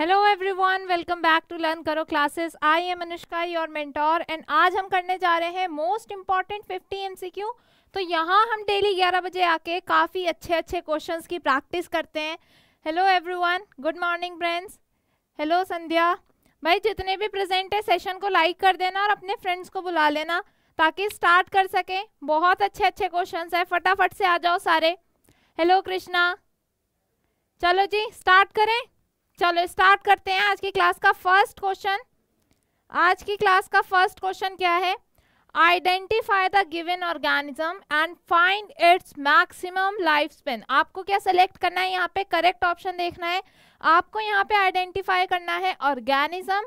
Hello everyone welcome back to learn Karo classes I am Anushka your mentor and आज हम करने जा रहे हैं मोस्ट इम्पॉर्टेंट 50 एमसीक्यू तो यहाँ हम डेली 11 बजे आके काफ़ी अच्छे अच्छे क्वेश्चंस की प्रैक्टिस करते हैं hello everyone good morning friends hello Sandhya भाई जितने भी प्रेजेंट है सेशन को लाइक कर देना और अपने फ्रेंड्स को बुला लेना ताकि स्टार्ट कर सकें बहुत अच्छे अच्छे क्वेश्चन है फटाफट से आ जाओ सारे हेलो कृष्णा चलो जी स्टार्ट करें चलो स्टार्ट करते हैं आज की क्लास का फर्स्ट क्वेश्चन आज की क्लास का फर्स्ट क्वेश्चन क्या है identify the given organism and find its maximum life span आपको क्या सेलेक्ट करना है यहाँ पे करेक्ट ऑप्शन देखना है आपको यहाँ पे आइडेंटिफाई करना है ऑर्गेनिज्म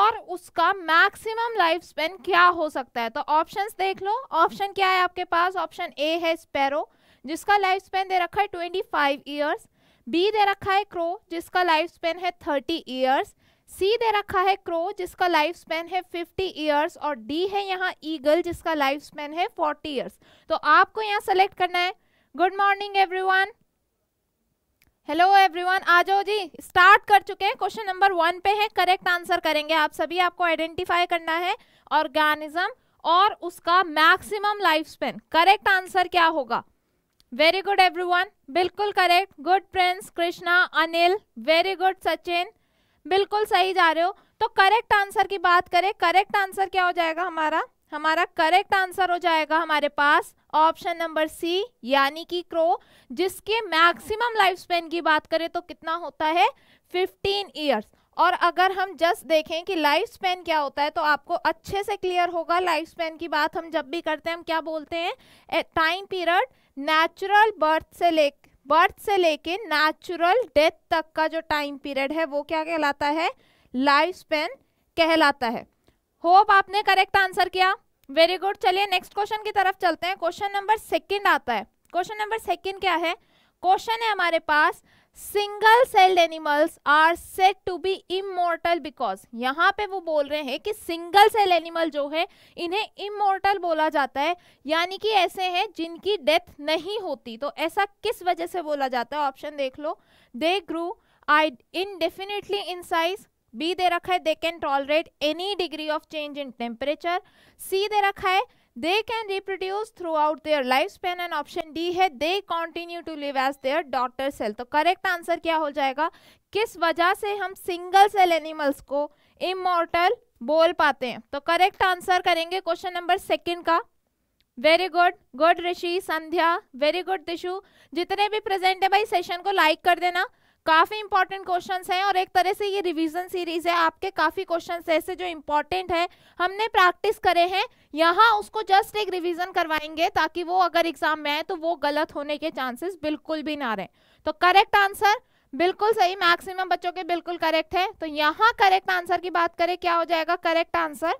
और उसका मैक्सिमम लाइफ स्पेन क्या हो सकता है तो ऑप्शंस देख लो ऑप्शन क्या है आपके पास ऑप्शन ए है स्पैरो जिसका लाइफ स्पेन दे रखा है ट्वेंटी फाइव ईयर्स बी दे रखा है क्रो जिसका लाइफ स्पेन है थर्टी ईयर्स सी दे रखा है क्रो जिसका लाइफ स्पेन है फिफ्टी ईयर्स और डी है यहाँ ईगल जिसका लाइफ स्पेन है फोर्टी ईयर्स तो आपको यहाँ सेलेक्ट करना है good morning everyone hello everyone आ जाओ जी स्टार्ट कर चुके हैं क्वेश्चन नंबर वन पे है करेक्ट आंसर करेंगे आप सभी आपको आइडेंटिफाई करना है ऑर्गेनिज्म और उसका maximum life span correct answer क्या होगा वेरी गुड एवरीवन बिल्कुल correct good Prince Krishna Anil very good Sachin बिल्कुल सही जा रहे हो तो करेक्ट आंसर की बात करें करेक्ट आंसर क्या हो जाएगा हमारा हमारा करेक्ट आंसर हो जाएगा हमारे पास ऑप्शन नंबर सी यानी कि क्रो जिसके मैक्सिमम लाइफ स्पेन की बात करें तो कितना होता है 15 इयर्स और अगर हम जस्ट देखें कि लाइफ स्पेन क्या होता है तो आपको अच्छे से क्लियर होगा लाइफ स्पेन की बात हम जब भी करते हैं हम क्या बोलते हैं टाइम पीरियड नेचुरल बर्थ से ले बर्थ से लेके नेचुरल डेथ तक का जो टाइम पीरियड है वो क्या कहलाता है लाइफ स्पेन कहलाता है होप आपने करेक्ट आंसर किया वेरी गुड चलिए नेक्स्ट क्वेश्चन की तरफ चलते हैं क्वेश्चन नंबर सेकेंड आता है क्वेश्चन नंबर सेकेंड क्या है क्वेश्चन है हमारे पास single celled animals are said to be immortal because यहाँ पे वो बोल रहे हैं कि सिंगल सेल एनिमल जो है इन्हें इमोर्टल बोला जाता है यानी कि ऐसे हैं जिनकी डेथ नहीं होती तो ऐसा किस वजह से बोला जाता है ऑप्शन देख लो दे ग्रू आई इनडेफिनेटली इन साइज बी दे रखा है they can tolerate any degree of change in temperature C दे रखा है they can reproduce throughout their life span and option D है they continue to live as their daughter cell तो correct answer क्या हो जाएगा किस वजह से हम सिंगल सेल एनिमल्स को इमोर्टल बोल पाते हैं तो करेक्ट आंसर करेंगे क्वेश्चन नंबर सेकेंड का very good good Rishi Sandhya very good Dishu जितने भी प्रेजेंट है भाई सेशन को लाइक कर देना काफ़ी इंपॉर्टेंट क्वेश्चन हैं और एक तरह से ये रिवीजन सीरीज है आपके काफ़ी क्वेश्चन ऐसे जो इंपॉर्टेंट है हमने प्रैक्टिस करे हैं यहाँ उसको जस्ट एक रिवीजन करवाएंगे ताकि वो अगर एग्जाम में आए तो वो गलत होने के चांसेस बिल्कुल भी ना रहे तो करेक्ट आंसर बिल्कुल सही मैक्सिमम बच्चों के बिल्कुल करेक्ट है तो यहाँ करेक्ट आंसर की बात करें क्या हो जाएगा करेक्ट आंसर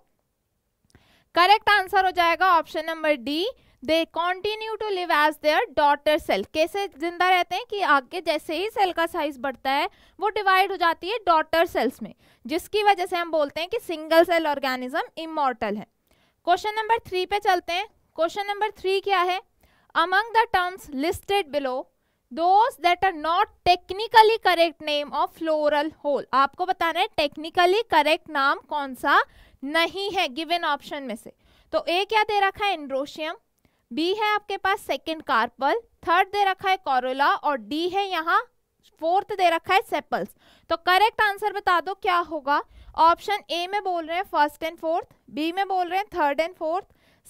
करेक्ट आंसर हो जाएगा option number D they continue to live as their daughter cell कैसे जिंदा रहते हैं कि आगे जैसे ही सेल का साइज बढ़ता है वो डिवाइड हो जाती है डॉटर सेल्स में जिसकी वजह से हम बोलते हैं कि सिंगल सेल ऑर्गेनिज्म इमोर्टल है क्वेश्चन नंबर थ्री पे चलते हैं क्वेश्चन नंबर थ्री क्या है among the terms listed below those that are not technically correct name of floral whorl आपको बताना है टेक्निकली करेक्ट नाम कौन सा नहीं है given ऑप्शन में से तो ए क्या दे रखा है एंड्रोशियम बी है आपके पास सेकेंड कार्पल थर्ड दे रखा है कॉरोला और डी है यहाँ फोर्थ दे रखा है सेपल्स तो करेक्ट आंसर बता दो क्या होगा ऑप्शन ए में बोल रहे हैं फर्स्ट एंड फोर्थ बी में बोल रहे हैं थर्ड एंड फोर्थ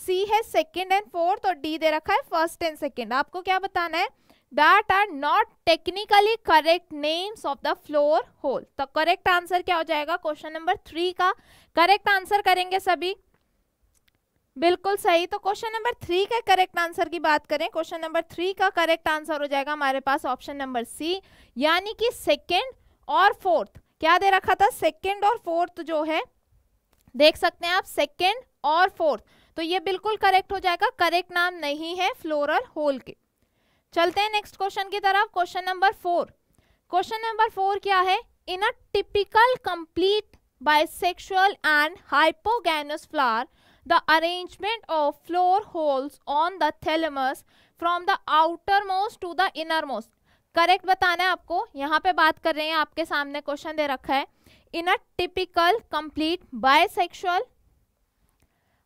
सी है सेकेंड एंड फोर्थ और डी दे रखा है फर्स्ट एंड सेकेंड आपको क्या बताना है that are not technically correct names of the floral whorl तो करेक्ट आंसर क्या हो जाएगा क्वेश्चन नंबर थ्री का करेक्ट आंसर करेंगे सभी बिल्कुल सही तो क्वेश्चन नंबर थ्री का करेक्ट आंसर की बात करें क्वेश्चन नंबर थ्री का करेक्ट आंसर हो जाएगा हमारे पास ऑप्शन नंबर सी यानी कि सेकेंड और फोर्थ क्या दे रखा था सेकेंड और फोर्थ जो है देख सकते हैं आप सेकेंड और फोर्थ तो ये बिल्कुल करेक्ट हो जाएगा करेक्ट नाम नहीं है फ्लोरल होल के चलते हैं नेक्स्ट क्वेश्चन की तरफ question number four question number four क्या है in a typical complete bisexual and hypogynous flower the arrangement of floor holes on the thalamus from the outermost to the innermost correct बताना है आपको यहाँ पे बात कर रहे हैं आपके सामने क्वेश्चन दे रखा है in a typical complete bisexual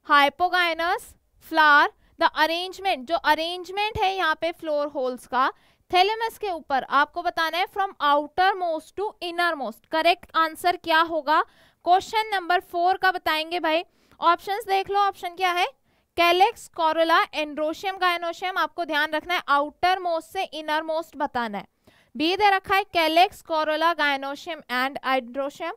hypogynous flower the arrangement जो अरेंजमेंट है यहाँ पे फ्लोर होल्स का थेलेमस के ऊपर आपको बताना है from outermost to innermost correct answer क्या होगा क्वेश्चन नंबर फोर का बताएंगे भाई ऑप्शन देख लो ऑप्शन क्या है कैलेक्स कॉरोला एंड्रोशियम गायनोशियम आपको ध्यान रखना है आउटर मोस्ट से इनर मोस्ट बताना है बी दे रखा है calyx corolla gynoecium and androecium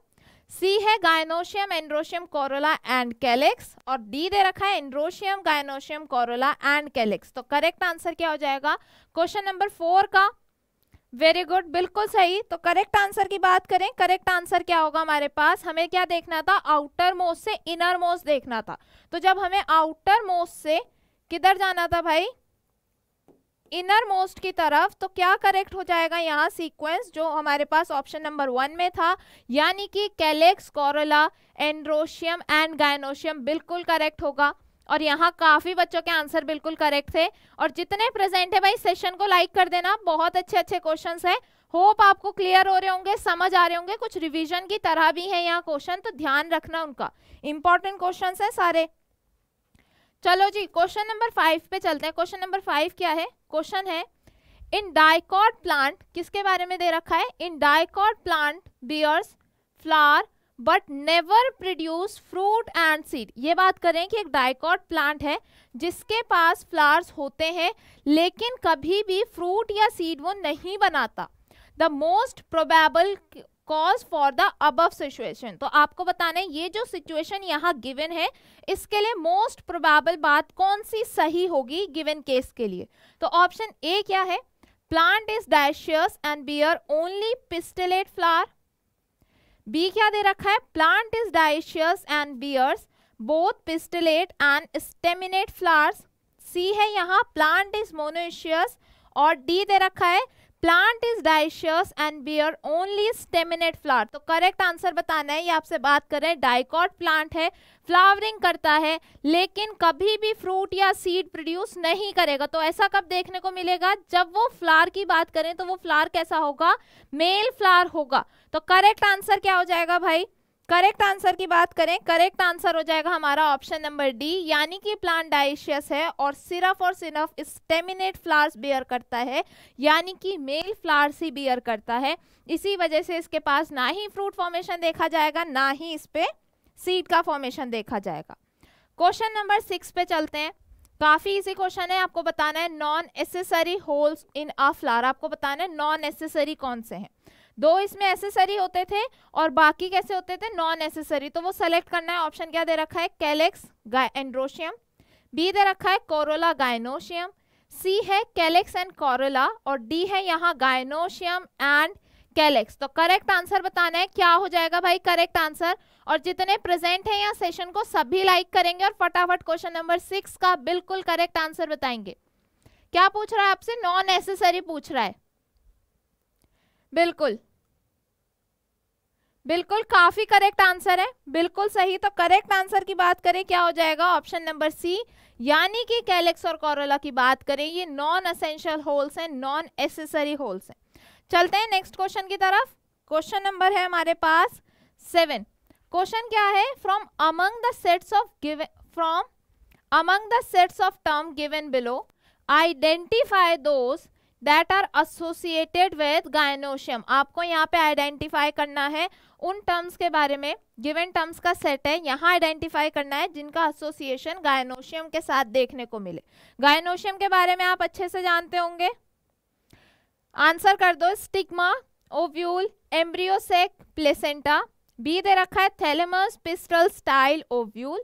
C है gynoecium androecium corolla and calyx और डी दे रखा है androecium gynoecium corolla and calyx तो करेक्ट आंसर क्या हो जाएगा क्वेश्चन नंबर फोर का वेरी गुड बिल्कुल सही तो करेक्ट आंसर की बात करें करेक्ट आंसर क्या होगा हमारे पास हमें क्या देखना था आउटर मोस्ट से इनर मोस्ट देखना था तो जब हमें आउटर मोस्ट से किधर जाना था भाई इनर मोस्ट की तरफ तो क्या करेक्ट हो जाएगा यहाँ सीक्वेंस जो हमारे पास ऑप्शन नंबर वन में था यानी कि calyx corolla androecium and gynoecium बिल्कुल करेक्ट होगा और यहाँ काफ़ी बच्चों के आंसर बिल्कुल करेक्ट थे और जितने प्रेजेंट है भाई सेशन को लाइक कर देना बहुत अच्छे अच्छे क्वेश्चंस है होप आपको क्लियर हो रहे होंगे समझ आ रहे होंगे कुछ रिवीजन की तरह भी है यहाँ क्वेश्चन तो ध्यान रखना उनका इंपॉर्टेंट क्वेश्चन है सारे चलो जी क्वेश्चन नंबर फाइव पे चलते हैं क्वेश्चन नंबर फाइव क्या है क्वेश्चन है इन डायकॉट प्लांट किसके बारे में दे रखा है in dicot plant bears flower but never produce fruit and seed ये बात करें कि एक डायकॉट प्लांट है जिसके पास फ्लावर्स होते हैं लेकिन कभी भी फ्रूट या सीड वो नहीं बनाता the most probable cause for the above situation तो आपको बताने ये जो सिचुएशन यहाँ गिवन है इसके लिए मोस्ट प्रोबेबल बात कौन सी सही होगी गिवन केस के लिए तो ऑप्शन ए क्या है plant is dioecious and bear only pistillate flower B क्या दे रखा है plant is dioecious and bears both pistillate and staminate flowers C है यहाँ प्लांट इज मोनोशियस और डी दे रखा है plant is dioecious and bear only staminate flower तो करेक्ट आंसर बताना है ये आपसे बात कर रहे हैं डाइकॉट प्लांट है फ्लावरिंग करता है लेकिन कभी भी फ्रूट या सीड प्रोड्यूस नहीं करेगा तो ऐसा कब देखने को मिलेगा जब वो फ्लावर की बात करें तो वो फ्लावर कैसा होगा मेल फ्लावर होगा तो करेक्ट आंसर क्या हो जाएगा भाई करेक्ट आंसर की बात करें करेक्ट आंसर हो जाएगा हमारा ऑप्शन नंबर डी यानी कि प्लांट डाइशियस है और सिर्फ और सिर्फ स्टेमिनेट फ्लावर्स बियर करता है यानी कि मेल फ्लावर्स ही बियर करता है इसी वजह से इसके पास ना ही फ्रूट फॉर्मेशन देखा जाएगा ना ही इस पर सीड का फॉर्मेशन देखा जाएगा क्वेश्चन नंबर सिक्स पे चलते हैं काफ़ी इजी क्वेश्चन है आपको बताना है non accessory whorls in a flower आपको बताना है नॉन एसेसरी कौन से हैं दो इसमें एसेसरी होते थे और बाकी कैसे होते थे नॉन एसेसरी तो वो सेलेक्ट करना है ऑप्शन क्या दे रखा है कैलेक्स एंड्रोशियम बी दे रखा है कोरोला गायनोशियम सी है कैलेक्स एंड कोरोला और डी है यहाँ गायनोशियम एंड कैलेक्स तो करेक्ट आंसर बताना है क्या हो जाएगा भाई करेक्ट आंसर और जितने प्रेजेंट हैं यहाँ सेशन को सभी लाइक करेंगे और फटाफट क्वेश्चन नंबर सिक्स का बिल्कुल करेक्ट आंसर बताएंगे क्या पूछ रहा है आपसे नॉन नेसेसरी पूछ रहा है बिल्कुल बिल्कुल काफी करेक्ट आंसर है बिल्कुल सही तो करेक्ट आंसर की बात करें क्या हो जाएगा ऑप्शन नंबर सी यानी कि कैलेक्स और कॉरोला की बात करें ये नॉन असेंशियल होल्स हैं नॉन एसेसरी होल्स हैं चलते हैं नेक्स्ट क्वेश्चन की तरफ क्वेश्चन नंबर है हमारे पास सेवन क्वेश्चन क्या है from among the sets of given from among the sets of term given below identify those that are associated with gynoecium आपको यहाँ पे आइडेंटिफाई करना है उन टर्म्स के बारे में गिवन टर्म्स का सेट है यहाँ आइडेंटिफाई करना है जिनका एसोसिएशन गायनोशियम के साथ देखने को मिले गायनोशियम के बारे में आप अच्छे से जानते होंगे आंसर कर दो stigma ovule embryo sac placenta B दे रखा है thalamus pistil style ovule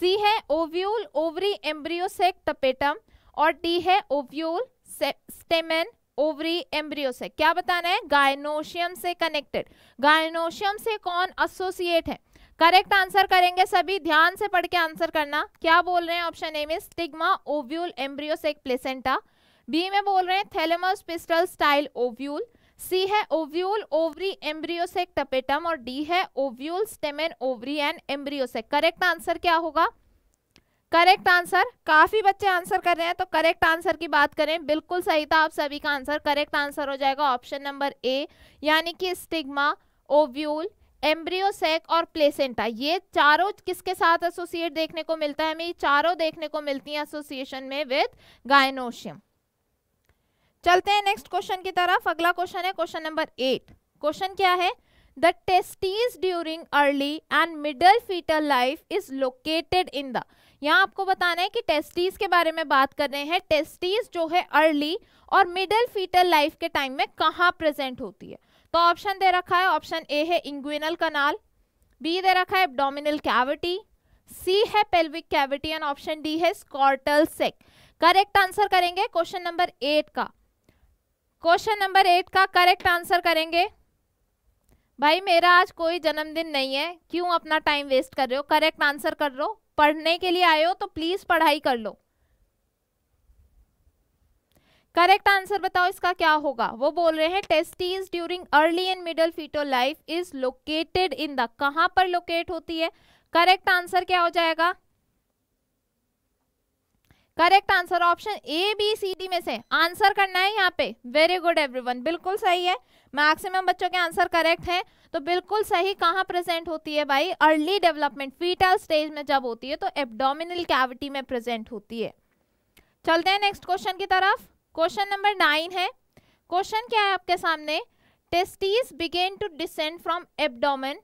C है ओव्यूल ओवरी एम्ब्रियोसेक टपेटम और डी है ovule stamen ovary embryo sac क्या बताना है गायनोशियम से कनेक्टेड गायनोशियम से कौन एसोसिएट है करेक्ट आंसर करेंगे सभी ध्यान से पढ़ के आंसर करना क्या बोल रहे हैं ऑप्शन ए में stigma ovule embryo sac placenta B में बोल रहे हैं thalamus pistil style ovule C है ओव्यूल ओवरी एम्ब्रियोसेक टपेटम और डी है ovule stamen ovary and embryo sac correct answer क्या होगा करेक्ट आंसर काफी बच्चे आंसर कर रहे हैं तो करेक्ट आंसर की बात करें बिल्कुल सही था आप सभी का आंसर करेक्ट आंसर हो जाएगा ऑप्शन नंबर ए यानी कि स्टिग्मा ओव्यूल एम्ब्रियोसेक और प्लेसेंटा ये चारों किसके साथ एसोसिएट देखने को मिलता है हमें ये चारों देखने को मिलती हैं एसोसिएशन में विद गायनोशियम चलते हैं नेक्स्ट क्वेश्चन की तरफ अगला क्वेश्चन है क्वेश्चन नंबर एट क्वेश्चन क्या है the testes during early and middle fetal life is located in the यहाँ आपको बताना है कि टेस्टीज के बारे में बात कर रहे हैं टेस्टीज जो है अर्ली और मिडल फीटल लाइफ के टाइम में कहाँ प्रेजेंट होती है तो ऑप्शन दे रखा है ऑप्शन ए है इंग्विनल कनाल बी दे रखा है एबडोमिनल कैविटी सी है pelvic cavity and option D है स्कॉर्टल सेक करेक्ट आंसर करेंगे क्वेश्चन नंबर एट का क्वेश्चन नंबर एट का करेक्ट आंसर करेंगे भाई मेरा आज कोई जन्मदिन नहीं है क्यों अपना टाइम वेस्ट कर रहे हो करेक्ट आंसर कर रहे हो पढ़ने के लिए आए हो तो प्लीज पढ़ाई कर लो करेक्ट आंसर बताओ इसका क्या होगा वो बोल रहे हैं testes during early and middle fetal life is located in the कहां पर लोकेट होती है करेक्ट आंसर क्या हो जाएगा correct answer option A B C D में से आंसर करना है यहाँ पे वेरी गुड एवरीवन बिल्कुल सही है मैक्सिमम बच्चों के आंसर करेक्ट है तो बिल्कुल सही कहाँ प्रेजेंट होती है भाई अर्ली डेवलपमेंट फीटल स्टेज में जब होती है तो एबडोमिनल कैविटी में प्रेजेंट होती है चलते हैं नेक्स्ट क्वेश्चन की तरफ क्वेश्चन नंबर नाइन है क्वेश्चन क्या है आपके सामने testes begin to descend from abdomen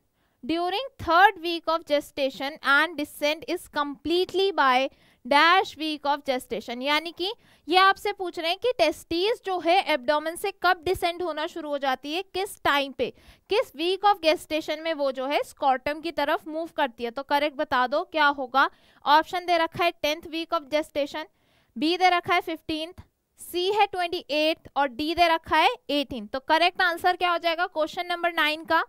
during third week of gestation and descend is completely by dash week of gestation यानी कि ये आपसे पूछ रहे हैं कि टेस्टीज जो है एब्डोमेन से कब डिसेंड होना शुरू हो जाती है किस टाइम पे किस वीक ऑफ गेस्टेशन में वो जो है स्कॉटम की तरफ मूव करती है तो करेक्ट बता दो क्या होगा ऑप्शन दे रखा है tenth week of gestation B दे रखा है फिफ्टींथ सी है ट्वेंटी एट और डी दे रखा है एटीन तो करेक्ट आंसर क्या हो जाएगा क्वेश्चन नंबर नाइन का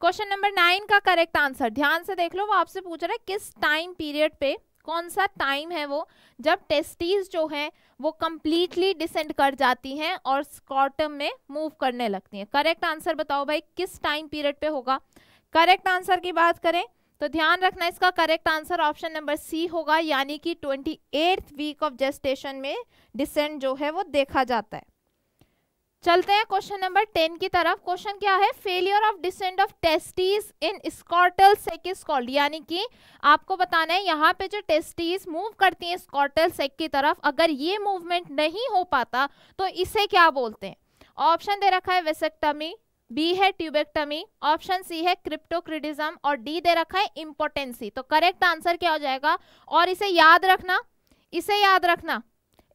क्वेश्चन नंबर नाइन का करेक्ट आंसर ध्यान से देख लो वो आपसे पूछ रहा है किस टाइम पीरियड पे कौन सा टाइम है वो जब टेस्टीज जो है वो कम्प्लीटली डिसेंड कर जाती हैं और स्कॉटम में मूव करने लगती हैं करेक्ट आंसर बताओ भाई किस टाइम पीरियड पे होगा करेक्ट आंसर की बात करें तो ध्यान रखना इसका correct answer option number C होगा यानी कि ट्वेंटी वीक ऑफ जेस्टेशन में डिसेंट जो है वो देखा जाता है चलते हैं क्वेश्चन नंबर टेन की तरफ क्वेश्चन क्या है failure of descent of testes in scrotal sac called यानी कि आपको बताना है यहाँ पे जो टेस्टीज मूव करती हैं स्कॉटल सेक की तरफ अगर ये मूवमेंट नहीं हो पाता तो इसे क्या बोलते हैं ऑप्शन दे रखा है वेसेक्टमी बी है ट्यूबेक्टमी ऑप्शन सी है क्रिप्टोक्रिटिज्म और डी दे रखा है इम्पोर्टेंसी तो करेक्ट आंसर क्या हो जाएगा और इसे याद रखना इसे याद रखना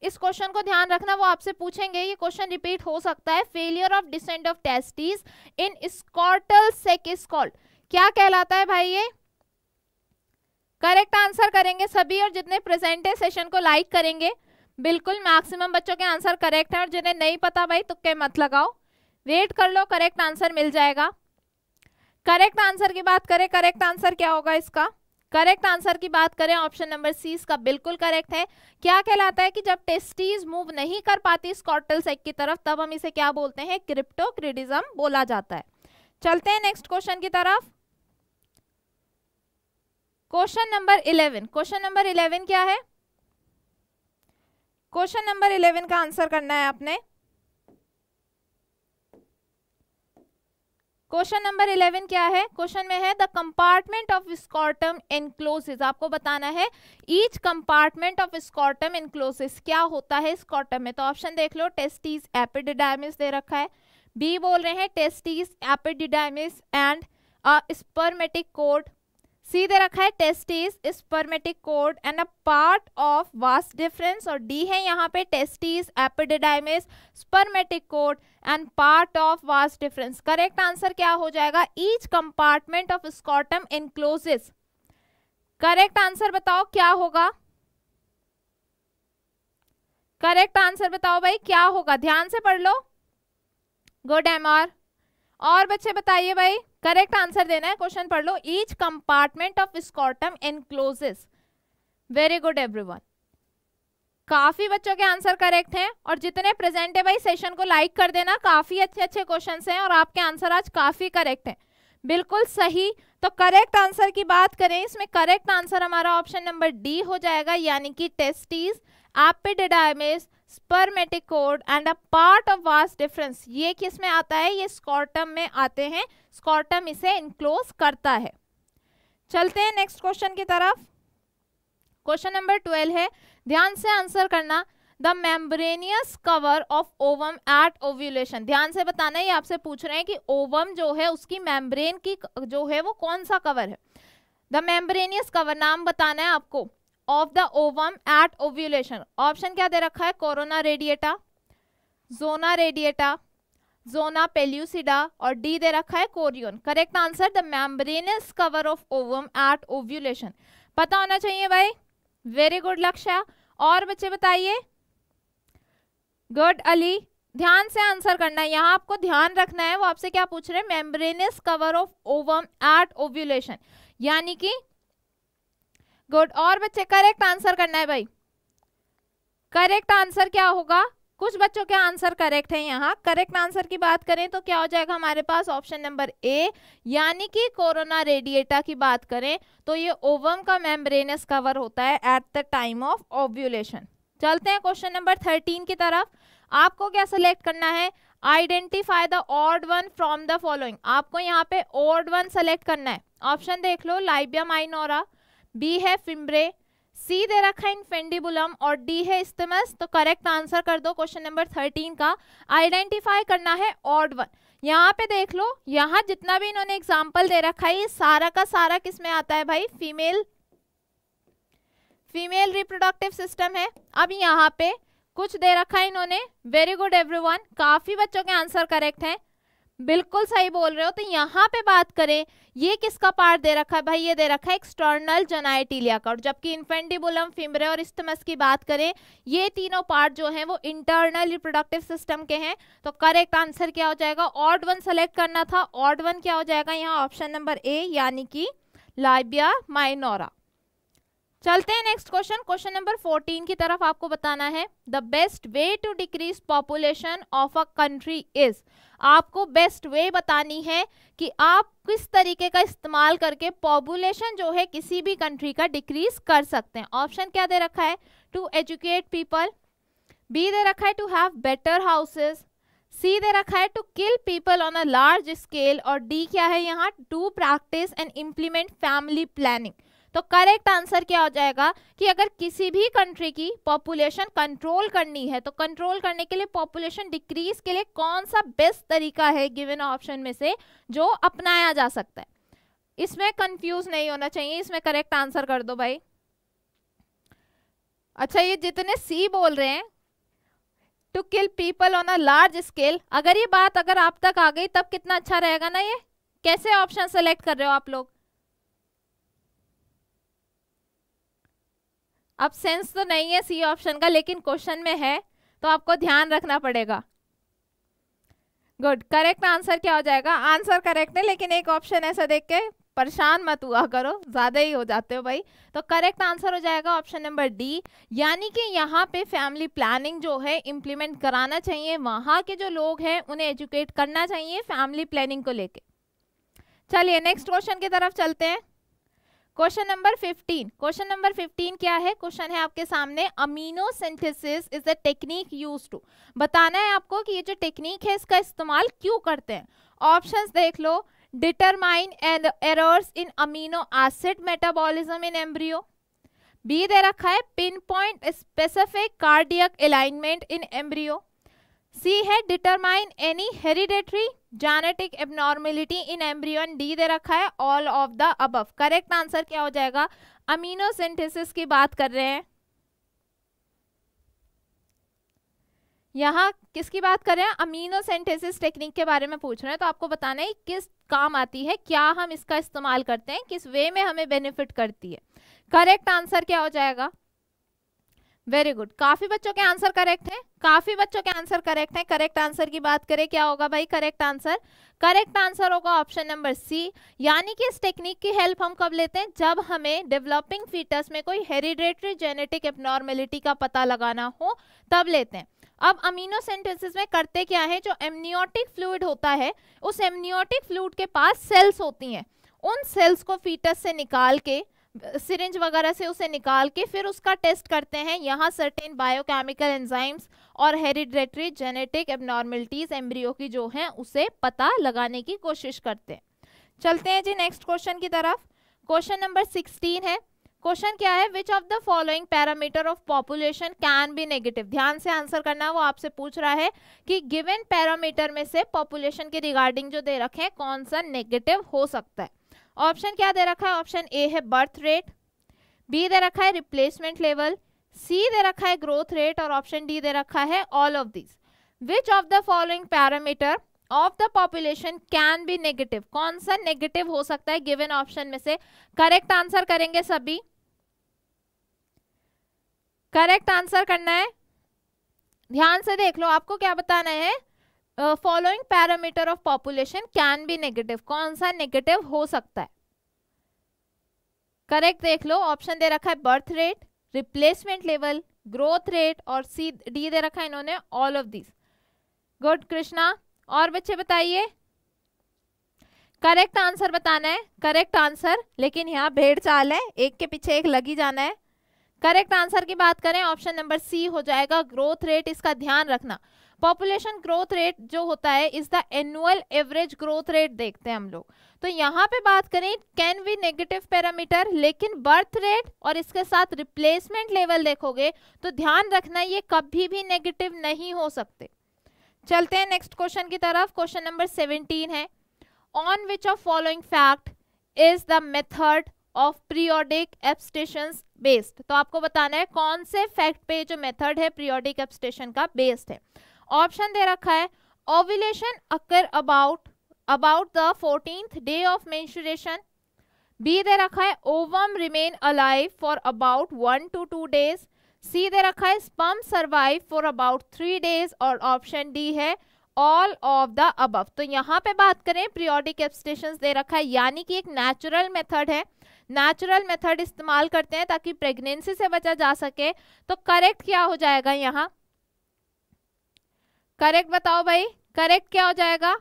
इस क्वेश्चन को ध्यान रखना वो आपसे पूछेंगे ये क्वेश्चन रिपीट हो सकता है failure of descent of testis in scrotal sac is क्या कहलाता है भाई ये करेक्ट आंसर करेंगे सभी और जितने प्रेजेंट है सेशन को लाइक करेंगे बिल्कुल मैक्सिमम बच्चों के आंसर करेक्ट है और जिन्हें नहीं पता भाई तुक्के मत लगाओ वेट कर लो करेक्ट आंसर मिल जाएगा करेक्ट आंसर की बात करें करेक्ट आंसर क्या होगा इसका करेक्ट आंसर की बात करें ऑप्शन नंबर सी इसका बिल्कुल करेक्ट है क्या कहलाता है कि जब टेस्टीज मूव नहीं कर पाती स्कॉटल सेक की तरफ तब हम इसे क्या बोलते हैं क्रिप्टोक्रिडिज्म बोला जाता है चलते हैं नेक्स्ट क्वेश्चन की तरफ question number eleven question number eleven क्या है क्वेश्चन नंबर इलेवन का आंसर करना है आपने क्वेश्चन नंबर इलेवन क्या है क्वेश्चन में है the compartment of scrotum encloses आपको बताना है each compartment of scrotum encloses क्या होता है स्कॉर्टम में तो ऑप्शन देख लो टेस्टिस एपिडिडाइमिस दे रखा है बी बोल रहे हैं testis epididymis and spermatic cord C दे रखा है testis spermatic cord and a part of vas deferens और डी है यहाँ पे testis epididymis spermatic cord and part of vas deferens correct answer क्या हो जाएगा each compartment of scrotum encloses correct answer बताओ क्या होगा करेक्ट आंसर बताओ भाई क्या होगा ध्यान से पढ़ लो गुड एम और बच्चे बताइए भाई करेक्ट आंसर देना है क्वेश्चन पढ़ लो each compartment of scrotum encloses very good everyone काफी बच्चों के आंसर करेक्ट हैं और जितने प्रेजेंट है भाई सेशन को लाइक कर देना काफी अच्छे अच्छे क्वेश्चन हैं और आपके आंसर आज काफी करेक्ट हैं बिल्कुल सही तो करेक्ट आंसर की बात करें इसमें करेक्ट आंसर हमारा ऑप्शन नंबर डी हो जाएगा यानी कि testes epididymis spermatic cord and a part of vas deferens ये किस में आता है ये स्कॉर्टम में आते हैं स्कॉर्टम इसे इनक्लोज करता है चलते हैं नेक्स्ट क्वेश्चन की तरफ क्वेश्चन नंबर ट्वेल्व है ध्यान से आंसर करना the membranous cover of ovum at ovulation ध्यान से बताना ये आपसे पूछ रहे हैं कि ओवम जो है उसकी मेम्ब्रेन की जो है वो कौन सा कवर है द मेम्ब्रेनियस कवर नाम बताना है आपको of the ovum at ovulation option क्या दे रखा है corona radiata zona radiata zona pellucida और डी दे रखा है chorion correct answer the membranous cover of ovum at ovulation पता होना चाहिए भाई वेरी गुड लक्ष्य और बच्चे बताइए गुड अली ध्यान से आंसर करना है यहाँ आपको ध्यान रखना है वो आपसे क्या पूछ रहे हैं membranous cover of ovum at ovulation यानी कि गुड और बच्चे करेक्ट आंसर करना है भाई करेक्ट आंसर क्या होगा कुछ बच्चों के आंसर करेक्ट है यहाँ करेक्ट आंसर की बात करें तो क्या हो जाएगा हमारे पास ऑप्शन नंबर ए यानी कि कोरोना रेडिएटा की बात करें तो ये ओवम का मेम्ब्रेनस कवर होता है at the time of ovulation चलते हैं क्वेश्चन नंबर थर्टीन की तरफ आपको क्या सिलेक्ट करना है identify the odd one from the following आपको यहाँ पे ऑर्ड वन सेलेक्ट करना है ऑप्शन देख लो लाइबिया माइनोरा बी है फिम्ब्रे सी दे रखा है इनफेंडिबुलम और डी है इस्तेमस तो करेक्ट आंसर कर दो क्वेश्चन नंबर थर्टीन का आइडेंटिफाई करना है ऑड वन यहाँ पे देख लो यहाँ जितना भी इन्होंने एग्जाम्पल दे रखा है ये सारा का सारा किस में आता है भाई फीमेल फीमेल रिप्रोडक्टिव सिस्टम है अब यहाँ पे कुछ दे रखा है इन्होंने वेरी गुड एवरी काफ़ी बच्चों के आंसर करेक्ट हैं बिल्कुल सही बोल रहे हो तो यहाँ पे बात करें ये किसका पार्ट दे रखा है भाई ये दे रखा है एक्सटर्नल जनाइटीलिया का और जबकि इन्फेंडिबुलम फिमरे और इस्टमस की बात करें ये तीनों पार्ट जो हैं वो इंटरनल रिप्रोडक्टिव सिस्टम के हैं तो करेक्ट आंसर क्या हो जाएगा ऑड वन सेलेक्ट करना था ऑर्ड वन क्या हो जाएगा यहाँ ऑप्शन नंबर ए यानी कि लाइबिया माइनोरा चलते हैं नेक्स्ट क्वेश्चन क्वेश्चन नंबर 14 की तरफ आपको बताना है the best way to decrease population of a country is आपको बेस्ट वे बतानी है कि आप किस तरीके का इस्तेमाल करके पॉपुलेशन जो है किसी भी कंट्री का डिक्रीज कर सकते हैं ऑप्शन क्या दे रखा है टू एजुकेट पीपल बी दे रखा है to have better houses C दे रखा है to kill people on a large scale और डी क्या है यहाँ to practise and implement family planning तो करेक्ट आंसर क्या हो जाएगा कि अगर किसी भी कंट्री की पॉपुलेशन कंट्रोल करनी है तो कंट्रोल करने के लिए पॉपुलेशन डिक्रीज के लिए कौन सा बेस्ट तरीका है गिवन ऑप्शन में से जो अपनाया जा सकता है इसमें कंफ्यूज नहीं होना चाहिए इसमें करेक्ट आंसर कर दो भाई अच्छा ये जितने सी बोल रहे हैं to kill people on a large scale अगर ये बात अगर आप तक आ गई तब कितना अच्छा रहेगा ना ये कैसे ऑप्शन सेलेक्ट कर रहे हो आप लोग अब सेंस तो नहीं है सी ऑप्शन का लेकिन क्वेश्चन में है तो आपको ध्यान रखना पड़ेगा गुड करेक्ट आंसर क्या हो जाएगा आंसर करेक्ट है लेकिन एक ऑप्शन ऐसा देख के परेशान मत हुआ करो ज़्यादा ही हो जाते हो भाई तो करेक्ट आंसर हो जाएगा ऑप्शन नंबर डी यानी कि यहाँ पे फैमिली प्लानिंग जो है इम्प्लीमेंट कराना चाहिए वहाँ के जो लोग हैं उन्हें एजुकेट करना चाहिए फैमिली प्लानिंग को लेके चलिए नेक्स्ट क्वेश्चन की तरफ चलते हैं क्वेश्चन नंबर 15 क्वेश्चन नंबर 15 क्या है क्वेश्चन है आपके सामने amniocentesis is a technique use to बताना है आपको कि ये जो टेक्निक है इसका इस्तेमाल क्यों करते हैं ऑप्शंस देख लो determine errors in amino acid metabolism in embryo B दे रखा है pinpoint specific cardiac alignment in embryo C है determine any hereditary genetic abnormality in embryo D दे रखा है all of the above correct answer क्या हो जाएगा अमीनो सिंथेसिस की बात कर रहे हैं यहाँ किसकी बात कर रहे हैं अमीनो सेंटेसिस टेक्निक के बारे में पूछ रहे हैं तो आपको बताना है किस काम आती है क्या हम इसका इस्तेमाल करते हैं किस वे में हमें बेनिफिट करती है करेक्ट आंसर क्या हो जाएगा वेरी गुड काफी बच्चों के आंसर करेक्ट है काफी बच्चों के आंसर करेक्ट है करेक्ट आंसर की बात करें क्या होगा भाई करेक्ट आंसर करेक्ट आंसर होगा ऑप्शन नंबर सी यानी कि इस टेक्निक की हेल्प हम कब लेते हैं जब हमें डेवलपिंग फीटस में कोई हेरिडेटरी जेनेटिक एबनॉर्मेलिटी का पता लगाना हो तब लेते हैं अब अमीनो सेंटेंसेस में करते क्या है जो एमनियोटिक फ्लूड होता है उस एमनियोटिक फ्लूड के पास सेल्स होती हैं उन सेल्स को फीटस से निकाल के सिरिंज वगैरह से उसे निकाल के फिर उसका टेस्ट करते हैं यहाँ सर्टेन बायोकेमिकल एंजाइम्स और हेरिडेटरी जेनेटिक एबनॉर्मिलिटीज एम्ब्रियो की जो हैं उसे पता लगाने की कोशिश करते हैं चलते हैं जी नेक्स्ट क्वेश्चन की तरफ क्वेश्चन नंबर सिक्सटीन है क्वेश्चन क्या है which of the following parameter of population can be negative ध्यान से आंसर करना वो आपसे पूछ रहा है कि गिवन पैरामीटर में से पॉपुलेशन के रिगार्डिंग जो दे रखे हैं कौन सा नेगेटिव हो सकता है ऑप्शन क्या दे रखा है ऑप्शन ए है बर्थ रेट बी दे रखा है रिप्लेसमेंट लेवल सी दे रखा है ग्रोथ रेट और ऑप्शन डी दे रखा है all of this which of the following parameter of the population can be negative कौन सा नेगेटिव हो सकता है गिवन ऑप्शन में से करेक्ट आंसर करेंगे सभी करेक्ट आंसर करना है ध्यान से देख लो आपको क्या बताना है following parameter of population can be negative कौन सा नेगेटिव हो सकता है करेक्ट देख लो ऑप्शन दे रखा है birth rate replacement level growth rate और सी डी दे रखा है इन्होंने all of this good Krishna और बच्चे बताइए करेक्ट आंसर बताना है करेक्ट आंसर लेकिन यहाँ भेड़ चाल है एक के पीछे एक लगी जाना है करेक्ट आंसर की बात करें ऑप्शन नंबर सी हो जाएगा ग्रोथ रेट इसका ध्यान रखना पॉपुलेशन ग्रोथ रेट जो होता है is the annual average growth rate देखते हैं हम लोग तो यहाँ पे बात करें कैन बी नेगेटिव पैरामीटर लेकिन बर्थ रेट और इसके साथ रिप्लेसमेंट लेवल देखोगे तो ध्यान रखना ये कभी भी नेगेटिव नहीं हो सकते चलते हैं नेक्स्ट क्वेश्चन की तरफ क्वेश्चन नंबर सेवनटीन है on which of following fact is the method of periodic abstinence based तो आपको बताना है कौन से फैक्ट पे जो मेथड है प्रियोडिक एपस्टेशन का बेस्ड है ऑप्शन दे रखा है ovulation occur about about the fourteenth day of menstruation B दे रखा है ovum remain alive for about one to two days C दे रखा है sperm survive for about three days और ऑप्शन डी है ऑल ऑफ द अबव तो यहाँ पे बात करें प्रियोडिक एप्सटेशन दे रखा है यानी कि एक नेचुरल मेथड है नेचुरल मेथड इस्तेमाल करते हैं ताकि प्रेगनेंसी से बचा जा सके तो करेक्ट क्या हो जाएगा यहाँ करेक्ट बताओ भाई करेक्ट क्या हो जाएगा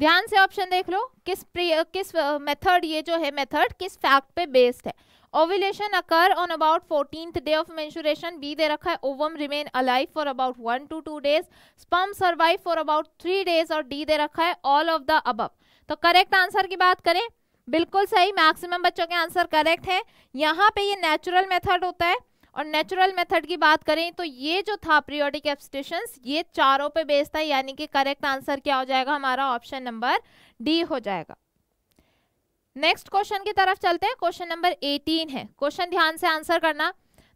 ध्यान से ऑप्शन देख लो किस किस मेथड ये जो है मेथड किस फैक्ट पे बेस्ड है ovulation occur on about fourteenth day of menstruation B दे रखा है ovum remain alive for about one to two days sperm survive for about three days और डी दे रखा है ऑल ऑफ द अब तो करेक्ट आंसर की बात करें बिल्कुल सही मैक्सिमम बच्चों के आंसर करेक्ट है यहाँ पे ये नेचुरल मेथड होता है और नेचुरल मेथड की बात करें तो ये जो था प्रियोडिक एप्सटेशन ये चारों पे बेस्ड था यानी कि करेक्ट आंसर क्या हो जाएगा हमारा ऑप्शन नंबर डी हो जाएगा नेक्स्ट क्वेश्चन की तरफ चलते हैं क्वेश्चन नंबर 18 है क्वेश्चन ध्यान से आंसर करना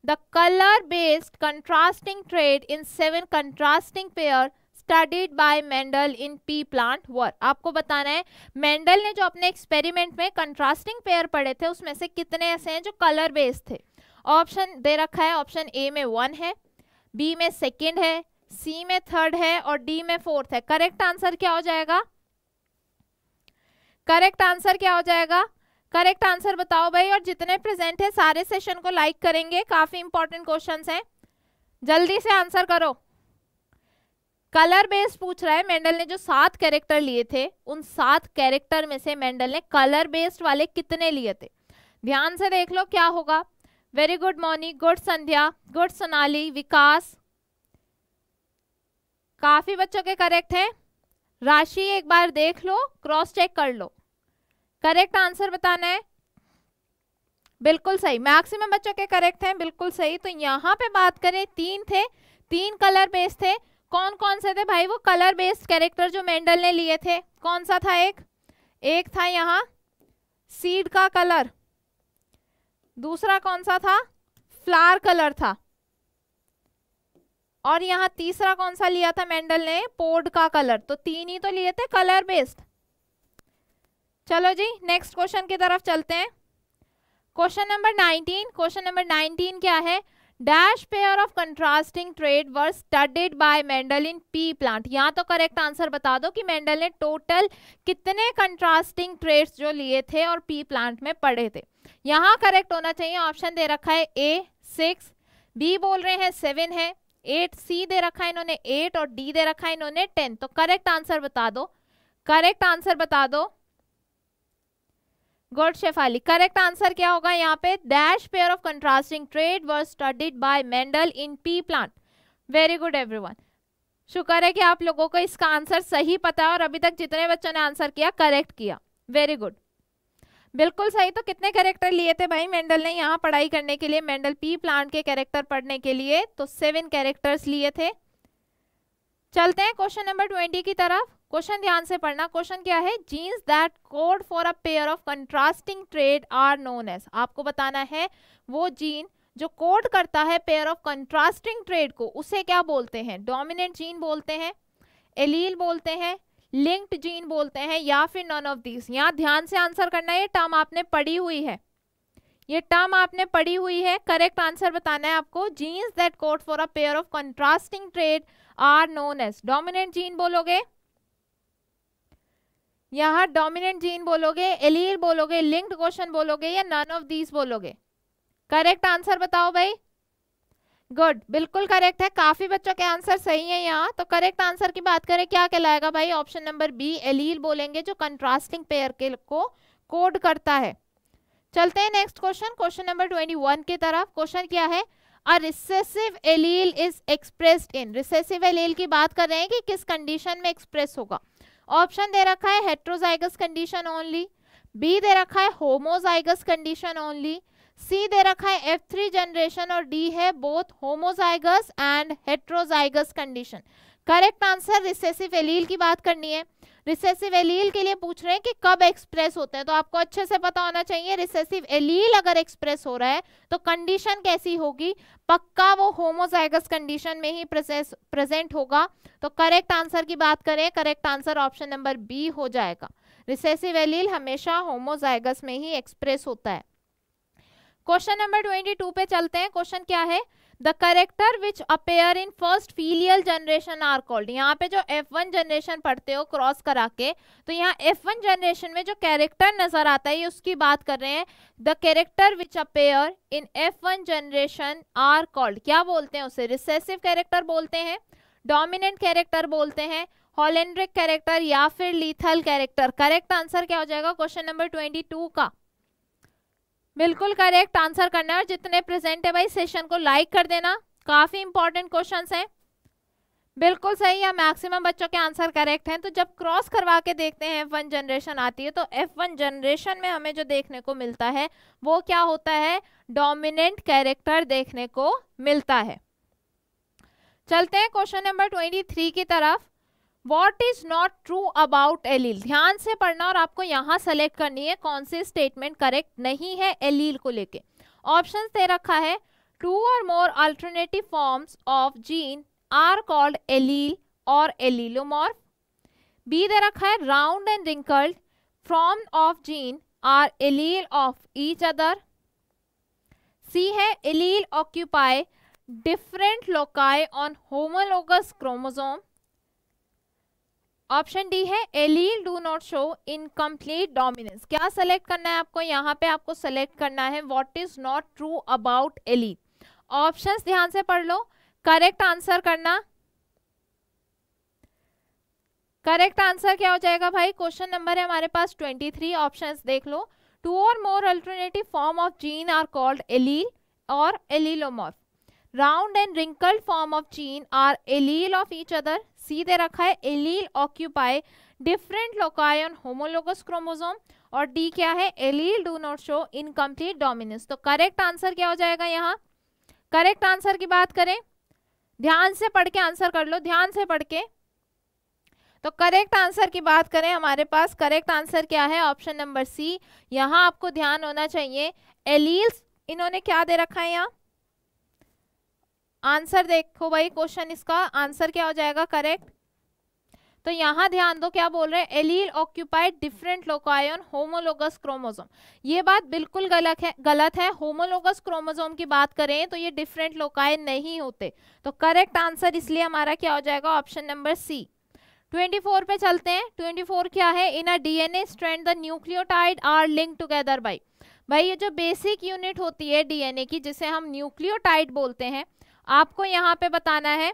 the colour based contrasting trait in seven contrasting pair studied by Mendel in pea plant were आपको बताना है मेंडल ने जो अपने एक्सपेरिमेंट में कंट्रास्टिंग पेयर पढ़े थे उसमें से कितने ऐसे हैं जो कलर बेस्ड थे ऑप्शन दे रखा है ऑप्शन ए में वन है बी में सेकेंड है सी में थर्ड है और डी में फोर्थ है करेक्ट आंसर क्या हो जाएगा करेक्ट आंसर क्या हो जाएगा करेक्ट आंसर बताओ भाई और जितने प्रेजेंट है सारे सेशन को लाइक करेंगे काफी इंपॉर्टेंट क्वेश्चन हैं जल्दी से आंसर करो कलर बेस पूछ रहा है मेंडल ने जो सात कैरेक्टर लिए थे उन सात कैरेक्टर में से मेंडल ने कलर बेस्ड वाले कितने लिए थे ध्यान से देख लो क्या होगा very good morning good Sandhya good Sonali Vikas काफी बच्चों के करेक्ट है राशि एक बार देख लो क्रॉस चेक कर लो करेक्ट आंसर बताना है बिल्कुल सही मैक्सिमम बच्चों के करेक्ट हैं बिल्कुल सही तो यहाँ पे बात करें तीन थे तीन कलर बेस्ड थे कौन कौन से थे भाई वो कलर बेस्ड कैरेक्टर जो मेंडल ने लिए थे कौन सा था एक एक था यहाँ सीड का कलर दूसरा कौन सा था फ्लावर कलर था और यहाँ तीसरा कौन सा लिया था मेंडल ने पोर्ड का कलर तो तीन ही तो लिए थे कलर बेस्ड चलो जी नेक्स्ट क्वेश्चन की तरफ चलते हैं question number nineteen question number nineteen क्या है dash pair of contrasting trait were studied by Mendel in pea plant यहाँ तो करेक्ट आंसर बता दो कि मेंडल ने टोटल कितने कंट्रास्टिंग ट्रेड्स जो लिए थे और पी प्लांट में पढ़े थे यहाँ करेक्ट होना चाहिए ऑप्शन दे रखा है ए सिक्स बी बोल रहे हैं सेवन है एट सी दे रखा है इन्होंने एट और डी दे रखा है इन्होंने टेन तो करेक्ट आंसर बता दो करेक्ट आंसर बता दो गुड शेफाली करेक्ट आंसर क्या होगा यहाँ पे dash pair of contrasting trait was studied by Mendel in pea plant very good everyone शुक्र है कि आप लोगों को इसका आंसर सही पता है और अभी तक जितने बच्चों ने आंसर किया करेक्ट किया वेरी गुड बिल्कुल सही तो कितने कैरेक्टर लिए थे भाई मेंडल ने यहाँ पढ़ाई करने के लिए मेंडल पी प्लांट के कैरेक्टर पढ़ने के लिए तो सेवन कैरेक्टर्स लिए थे चलते हैं क्वेश्चन नंबर ट्वेंटी की तरफ क्वेश्चन ध्यान से पढ़ना क्वेश्चन क्या है genes that code for a pair of contrasting trait are known as आपको बताना है वो जीन जो कोड करता है पेयर ऑफ कंट्रास्टिंग ट्रेड को उसे क्या बोलते हैं डोमिनेंट जीन बोलते हैं एलील बोलते हैं लिंक्ड जीन बोलते हैं या फिर नॉन ऑफ दीज यहाँ ध्यान से आंसर करना है ये टर्म आपने पढ़ी हुई है ये टर्म आपने पढ़ी हुई है करेक्ट आंसर बताना है आपको genes that code for a pair of contrasting trait are known as dominant gene बोलोगे यहाँ डोमिनेंट जीन बोलोगे एलियर बोलोगे लिंक्ड क्वेश्चन बोलोगे या नन ऑफ दीज बोलोगे करेक्ट आंसर बताओ भाई गुड बिल्कुल करेक्ट है काफी बच्चों के आंसर सही है यहाँ तो करेक्ट आंसर की बात करें क्या कहलाएगा भाई ऑप्शन नंबर बी एलील बोलेंगे जो कंट्रास्टिंग पेयर के को कोड करता है चलते हैं next question question number twenty one की तरफ क्वेश्चन क्या है recessive allele is expressed in recessive allele की बात कर रहे हैं कि किस कंडीशन में एक्सप्रेस होगा ऑप्शन दे रखा है हेट्रोजाइगस कंडीशन ओनली बी दे रखा है होमोजाइगस कंडीशन ओनली सी दे रखा है एफ थ्री जनरेशन और डी है both homozygous and heterozygous condition correct answer recessive allele की बात करनी है रिसेसिव एलील के लिए पूछ रहे हैं कि कब एक्सप्रेस होते हैं तो आपको अच्छे से पता होना चाहिए रिसेसिव एलील अगर एक्सप्रेस हो रहा है तो कंडीशन कैसी होगी पक्का वो होमोजाइगस कंडीशन में ही प्रेजेंट होगा तो करेक्ट आंसर की बात करें correct answer option number B हो जाएगा रिसेसिव एलील हमेशा होमोजाइगस में ही एक्सप्रेस होता है क्वेश्चन नंबर ट्वेंटी टू पे चलते हैं क्वेश्चन क्या है the character which appear in first filial generation are called यहाँ पे जो एफ वन जनरेशन पढ़ते हो क्रॉस करा के तो यहाँ एफ वन जनरेशन में जो कैरेक्टर नजर आता है ये उसकी बात कर रहे हैं the character which appear in F one generation are called क्या बोलते हैं उसे रिसेसिव कैरेक्टर बोलते हैं डोमिनेंट कैरेक्टर बोलते हैं हॉलेंड्रिक कैरेक्टर या फिर लीथल कैरेक्टर करेक्ट आंसर क्या हो जाएगा क्वेश्चन नंबर ट्वेंटी टू का बिल्कुल करेक्ट आंसर करना है और जितने प्रेजेंट है भाई सेशन को लाइक कर देना काफ़ी इंपॉर्टेंट क्वेश्चन है बिल्कुल सही है मैक्सिमम बच्चों के आंसर करेक्ट हैं तो जब क्रॉस करवा के देखते हैं एफ वन जनरेशन आती है तो एफ वन जनरेशन में हमें जो देखने को मिलता है वो क्या होता है डोमिनेंट कैरेक्टर देखने को मिलता है चलते हैं क्वेश्चन नंबर ट्वेंटी थ्री की तरफ what is not true about allele ध्यान से पढ़ना और आपको यहाँ सेलेक्ट करनी है कौन से स्टेटमेंट करेक्ट नहीं है एलील को लेके ऑप्शन दे रखा है two or more alternative forms of gene are called allele or allelomorph B दे रखा है round and wrinkled form of gene are allele of each other C है allele occupy different loci on homologous chromosome option D है allele do not show incomplete dominance क्या select करना है आपको यहाँ पे आपको सेलेक्ट करना है what is not true about allele options ध्यान से पढ़ लो करेक्ट आंसर करना करेक्ट आंसर क्या हो जाएगा भाई क्वेश्चन नंबर है हमारे पास 23 ऑप्शंस देख लो two or more alternative form of gene are called allele or allelomorph round and wrinkled form of gene are allele of each other सीधे रखा है allele occupy different loci on homologous chromosome और D क्या है allele do not show incomplete dominance तो correct answer क्या हो जाएगा यहाँ करेक्ट आंसर की बात करें ध्यान से पढ़ के आंसर कर लो ध्यान से पढ़ के तो करेक्ट आंसर की बात करें हमारे पास करेक्ट आंसर क्या है ऑप्शन नंबर सी यहाँ आपको ध्यान होना चाहिए एलील्स इन्होंने क्या दे रखा है यहाँ आंसर देखो भाई क्वेश्चन इसका आंसर क्या हो जाएगा करेक्ट तो यहाँ ध्यान दो क्या बोल रहे हैं allele occupied different loci on homologous chromosome ये बात बिल्कुल गलत है गलत है होमोलोगस क्रोमोजोम की बात करें तो ये डिफरेंट लोकाय नहीं होते तो करेक्ट आंसर इसलिए हमारा क्या हो जाएगा ऑप्शन नंबर सी 24 पे चलते हैं 24 क्या है in a DNA strand the nucleotide are link together by भाई ये जो बेसिक यूनिट होती है डीएनए की जिसे हम न्यूक्लियोटाइड बोलते हैं आपको यहाँ पे बताना है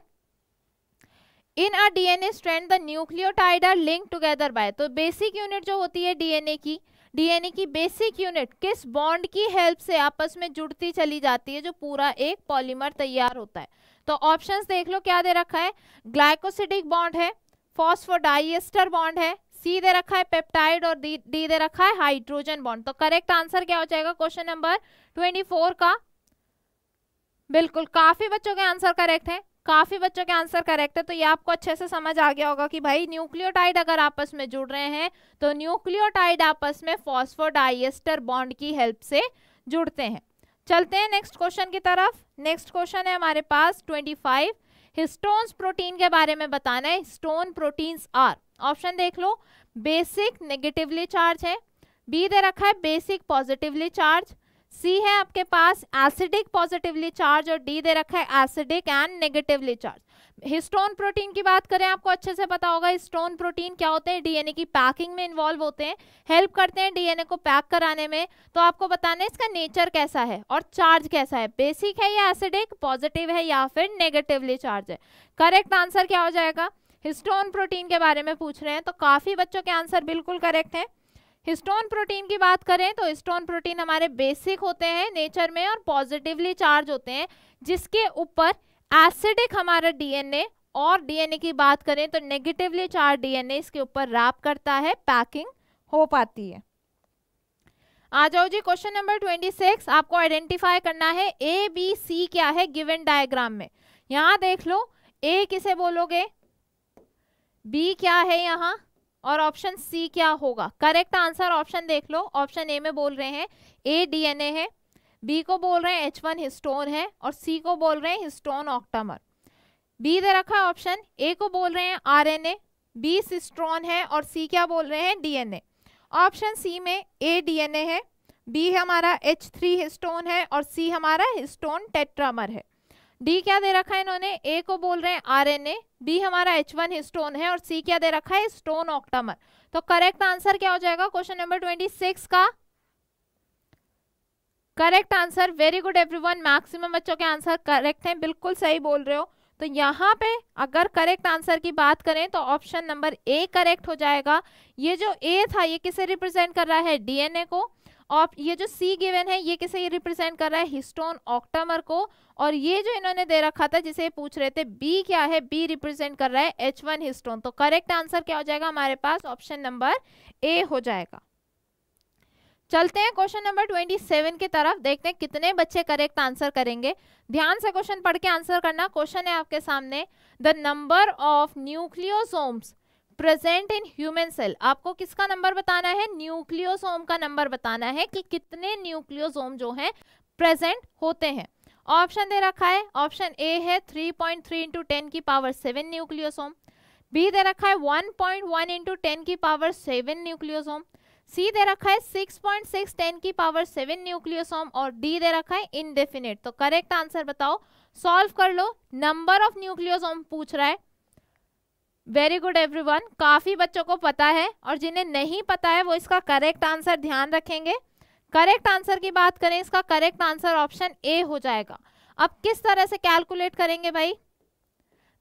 in a DNA strand the nucleotide are link together by तो बेसिक यूनिट जो होती है डीएनए की डीएनए की बेसिक यूनिट किस बॉन्ड की हेल्प से आपस में जुड़ती चली जाती है जो पूरा एक पॉलीमर तैयार होता है तो ऑप्शंस देख लो क्या दे रखा है ग्लाइकोसिडिक बॉन्ड है फॉस्फोडाइस्टर बॉन्ड है सी दे रखा है पेप्टाइड और डी दे रखा है हाइड्रोजन बॉन्ड तो करेक्ट आंसर क्या हो जाएगा क्वेश्चन नंबर ट्वेंटी फोर का बिल्कुल काफी बच्चों के आंसर करेक्ट है काफी बच्चों के आंसर करेक्ट है तो ये आपको अच्छे से समझ आ गया होगा कि भाई न्यूक्लियोटाइड अगर आपस में जुड़ रहे हैं तो न्यूक्लियोटाइड आपस में फॉस्फोडाइस्टर बॉन्ड की हेल्प से जुड़ते हैं चलते हैं नेक्स्ट क्वेश्चन की तरफ नेक्स्ट क्वेश्चन है हमारे पास ट्वेंटी फाइव हिस्टोन्स प्रोटीन के बारे में बताना है स्टोन प्रोटीन्स आर ऑप्शन देख लो बेसिक नेगेटिवली चार्ज है बी दे रखा है बेसिक पॉजिटिवली चार्ज सी है आपके पास एसिडिक पॉजिटिवली चार्ज और डी दे रखा है acidic and negatively charge histone protein की बात करें आपको अच्छे से पता होगा हिस्टोन प्रोटीन क्या होते हैं डीएनए की पैकिंग में इन्वॉल्व होते हैं हेल्प करते हैं डीएनए को पैक कराने में तो आपको बताना है इसका नेचर कैसा है और चार्ज कैसा है बेसिक है या एसिडिक पॉजिटिव है या फिर नेगेटिवली चार्ज है करेक्ट आंसर क्या हो जाएगा हिस्टोन प्रोटीन के बारे में पूछ रहे हैं तो काफ़ी बच्चों के आंसर बिल्कुल करेक्ट हैं हिस्टोन प्रोटीन की बात करें तो हिस्टोन प्रोटीन हमारे बेसिक होते हैं नेचर में और पॉजिटिवली चार्ज होते हैं जिसके ऊपर एसिडिक हमारा डीएनए और डीएनए की बात करें तो नेगेटिवली चार्ज डीएनए इसके ऊपर रैप करता है पैकिंग हो पाती है आ जाओ जी क्वेश्चन नंबर ट्वेंटी सिक्स आपको आइडेंटिफाई करना है ए बी सी क्या है गिवन डायग्राम में यहाँ देख लो ए किसे बोलोगे बी क्या है यहाँ और ऑप्शन सी क्या होगा करेक्ट आंसर ऑप्शन देख लो ऑप्शन ए में बोल रहे हैं ए डीएनए है बी को बोल रहे हैं एच वन हिस्टोन है और सी को बोल रहे हैं हिस्टोन ऑक्टामर बी दे रखा है ऑप्शन ए को बोल रहे हैं R N A B cistron है और सी क्या बोल रहे हैं डीएनए ऑप्शन सी में ए डीएनए है बी हमारा एच थ्री हिस्टोन है और सी हमारा हिस्टोन टेट्रामर है डी क्या दे रखा है इन्होंने ए को बोल रहे हैं आरएनए बी हमारा एच वन हिस्टोन है और सी क्या दे रखा है स्टोन ऑक्टामर तो करेक्ट आंसर क्या हो जाएगा क्वेश्चन नंबर ट्वेंटी सिक्स का correct answer very good everyone maximum बच्चों के आंसर करेक्ट हैं बिल्कुल सही बोल रहे हो तो यहाँ पे अगर करेक्ट आंसर की बात करें तो ऑप्शन नंबर ए करेक्ट हो जाएगा ये जो ए था ये किसे रिप्रेजेंट कर रहा है डीएनए को और ये जो सी गिवन है ये किसे रिप्रेजेंट कर रहा है हिस्टोन ऑक्टामर को और ये जो इन्होंने दे रखा था जिसे पूछ रहे थे बी क्या है बी रिप्रेजेंट कर रहा है एच वन हिस्टोन तो करेक्ट आंसर क्या हो जाएगा हमारे पास ऑप्शन नंबर ए हो जाएगा चलते हैं क्वेश्चन नंबर 27 की तरफ देखते हैं कितने बच्चे करेक्ट आंसर करेंगे ध्यान से क्वेश्चन पढ़ के आंसर करना क्वेश्चन है आपके सामने the number of nucleosomes present in human cell आपको किसका नंबर बताना है न्यूक्लियोसोम का नंबर बताना है कि कितने न्यूक्लियोसोम जो हैं प्रेजेंट होते हैं ऑप्शन दे रखा है ऑप्शन ए है 3.3 पॉइंट थ्री इंटू टेन की पावर सेवन न्यूक्लियोसोम बी दे रखा है 1.1 पॉइंट वन इंटू टेन की पावर सेवन न्यूक्लियोसोम सी दे रखा है 6.6 पॉइंट सिक्स टेन की पावर सेवन न्यूक्लियोसोम और डी दे रखा है इनडेफिनेट तो करेक्ट आंसर बताओ सॉल्व कर लो नंबर ऑफ न्यूक्लियोसोम पूछ रहा है वेरी गुड एवरीवन काफ़ी बच्चों को पता है और जिन्हें नहीं पता है वो इसका करेक्ट आंसर ध्यान रखेंगे करेक्ट आंसर की बात करें इसका करेक्ट आंसर ऑप्शन ए हो जाएगा अब किस तरह से कैलकुलेट करेंगे भाई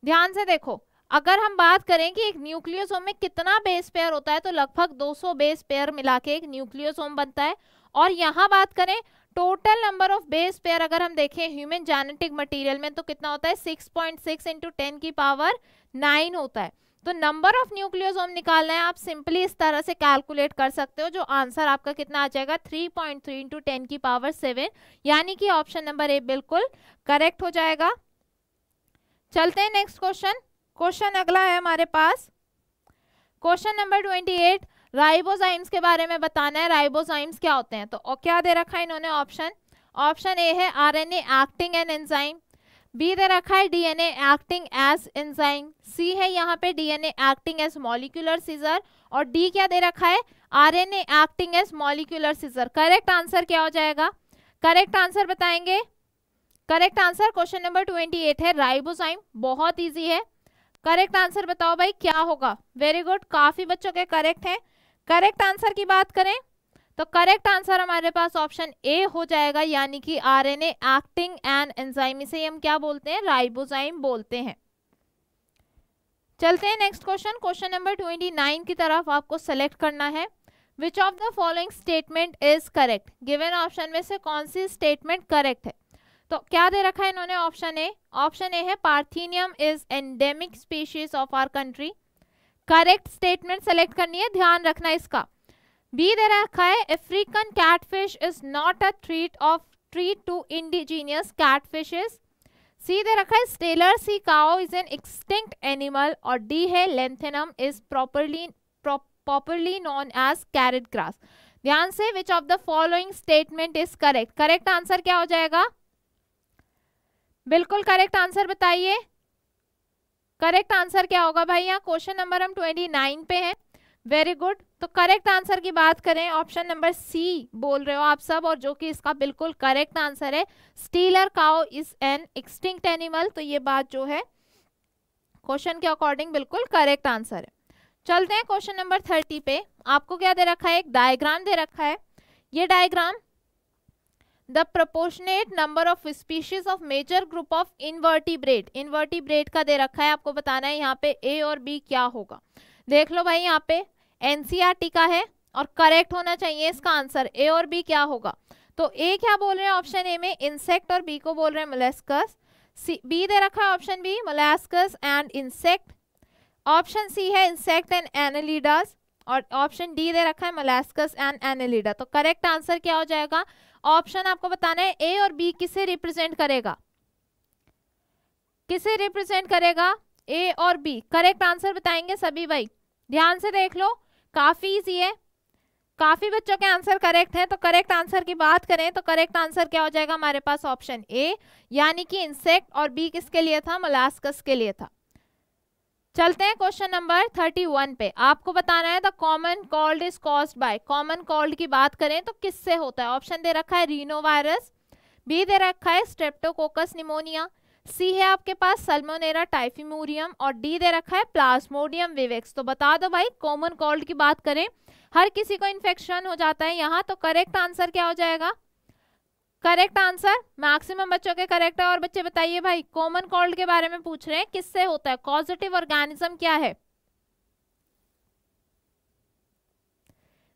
ध्यान से देखो अगर हम बात करें कि एक न्यूक्लियोसोम में कितना बेस पेयर होता है तो लगभग 200 बेस पेयर मिला के एक न्यूक्लियोसोम बनता है और यहाँ बात करें total number of base pair अगर हम देखें ह्यूमन जेनेटिक मटेरियल में तो कितना होता है 6.6 पॉइंट सिक्स इंटू की पावर नाइन होता है तो नंबर ऑफ न्यूक्लियोसोम निकालना है आप सिंपली इस तरह से कैलकुलेट कर सकते हो जो आंसर आपका कितना आ जाएगा 3.3 पॉइंट थ्री इंटू टेन की पावर सेवन यानी कि ऑप्शन नंबर ए बिल्कुल करेक्ट हो जाएगा चलते हैं नेक्स्ट क्वेश्चन क्वेश्चन अगला है हमारे पास question number twenty eight ribozymes के बारे में बताना है राइबोजाइम्स क्या होते हैं तो क्या दे रखा है इन्होंने ऑप्शन ऑप्शन ए है R acting an enzyme B दे रखा है DNA acting as enzyme C है यहाँ पे DNA acting as molecular scissor और डी क्या दे रखा है RNA acting as molecular scissor correct answer क्या हो जाएगा करेक्ट आंसर बताएंगे correct answer question number twenty eight है राइबोसाइम बहुत ईजी है करेक्ट आंसर बताओ भाई क्या होगा वेरी गुड काफी बच्चों के करेक्ट हैं करेक्ट आंसर की बात करें तो करेक्ट आंसर हमारे पास ऑप्शन ए हो जाएगा यानी कि आरएनए एक्टिंग एंड एंजाइम इसे हम क्या बोलते हैं राइबोजाइम बोलते हैं चलते हैं next question question number twenty nine की तरफ आपको सेलेक्ट करना है which of the following statement is correct given option में से कौन सी स्टेटमेंट करेक्ट है तो क्या दे रखा है इन्होंने ऑप्शन ए ऑप्शन ए है parthenium is endemic species of our country correct statement select करनी है ध्यान रखना इसका बी दे रखा है African catfish is not a threat of threat to indigenous catfishes C दे रखा है Steller sea cow is an extinct animal और डी है lanthanum is properly popularly known as carrot grass ध्यान से which of the following statement is correct correct answer क्या हो जाएगा बिल्कुल करेक्ट आंसर बताइए करेक्ट आंसर क्या होगा भाई यहाँ क्वेश्चन नंबर हम ट्वेंटी नाइन पे हैं वेरी गुड तो करेक्ट आंसर की बात करें ऑप्शन नंबर सी बोल रहे हो आप सब और जो कि इसका बिल्कुल करेक्ट आंसर है Steller cow is an extinct animal तो ये बात जो है क्वेश्चन के अकॉर्डिंग बिल्कुल करेक्ट आंसर है चलते हैं क्वेश्चन नंबर थर्टी पे आपको क्या दे रखा है एक डायग्राम दे रखा है ये diagram the proportionate number of species of major group of invertebrate invertebrate का दे रखा है आपको बताना है यहाँ पे ए और बी क्या होगा देख लो भाई यहाँ पे एनसीआरटी का है और करेक्ट होना चाहिए इसका आंसर ए और बी क्या होगा तो ए क्या बोल रहे हैं ऑप्शन ए में इंसेक्ट और बी को बोल रहे हैं मोलेस्कस सी बी दे रखा है option B molluscs and insect option C है इंसेक्ट एंड एनालिडास और ऑप्शन डी दे रखा है मोलेस्कस एंड एनालिडा तो करेक्ट आंसर क्या हो जाएगा ऑप्शन आपको बताना है ए और बी किसे रिप्रेजेंट करेगा किसे रिप्रेजेंट करेगा ए और बी करेक्ट आंसर बताएंगे सभी भाई ध्यान से देख लो काफ़ी इजी है काफ़ी बच्चों के आंसर करेक्ट हैं तो करेक्ट आंसर की बात करें तो करेक्ट आंसर क्या हो जाएगा हमारे पास ऑप्शन ए यानी कि इंसेक्ट और बी किसके लिए था मलास्कस के लिए था चलते हैं क्वेश्चन नंबर थर्टी वन पे आपको बताना है the common cold is cause by common cold की बात करें तो किससे होता है ऑप्शन दे रखा है रीनो वायरस बी दे रखा है स्ट्रेप्टोकोकस निमोनिया सी है आपके पास सलमोनेरा टाइफिमोरियम और डी दे रखा है प्लास्मोडियम विवेक्स तो बता दो भाई कॉमन कोल्ड की बात करें हर किसी को इन्फेक्शन हो जाता है यहाँ तो करेक्ट आंसर क्या हो जाएगा करेक्ट आंसर मैक्सिमम बच्चों के करेक्ट है और बच्चे बताइए भाई कॉमन कोल्ड के बारे में पूछ रहे हैं किससे होता है पॉजिटिव ऑर्गेनिज्म क्या है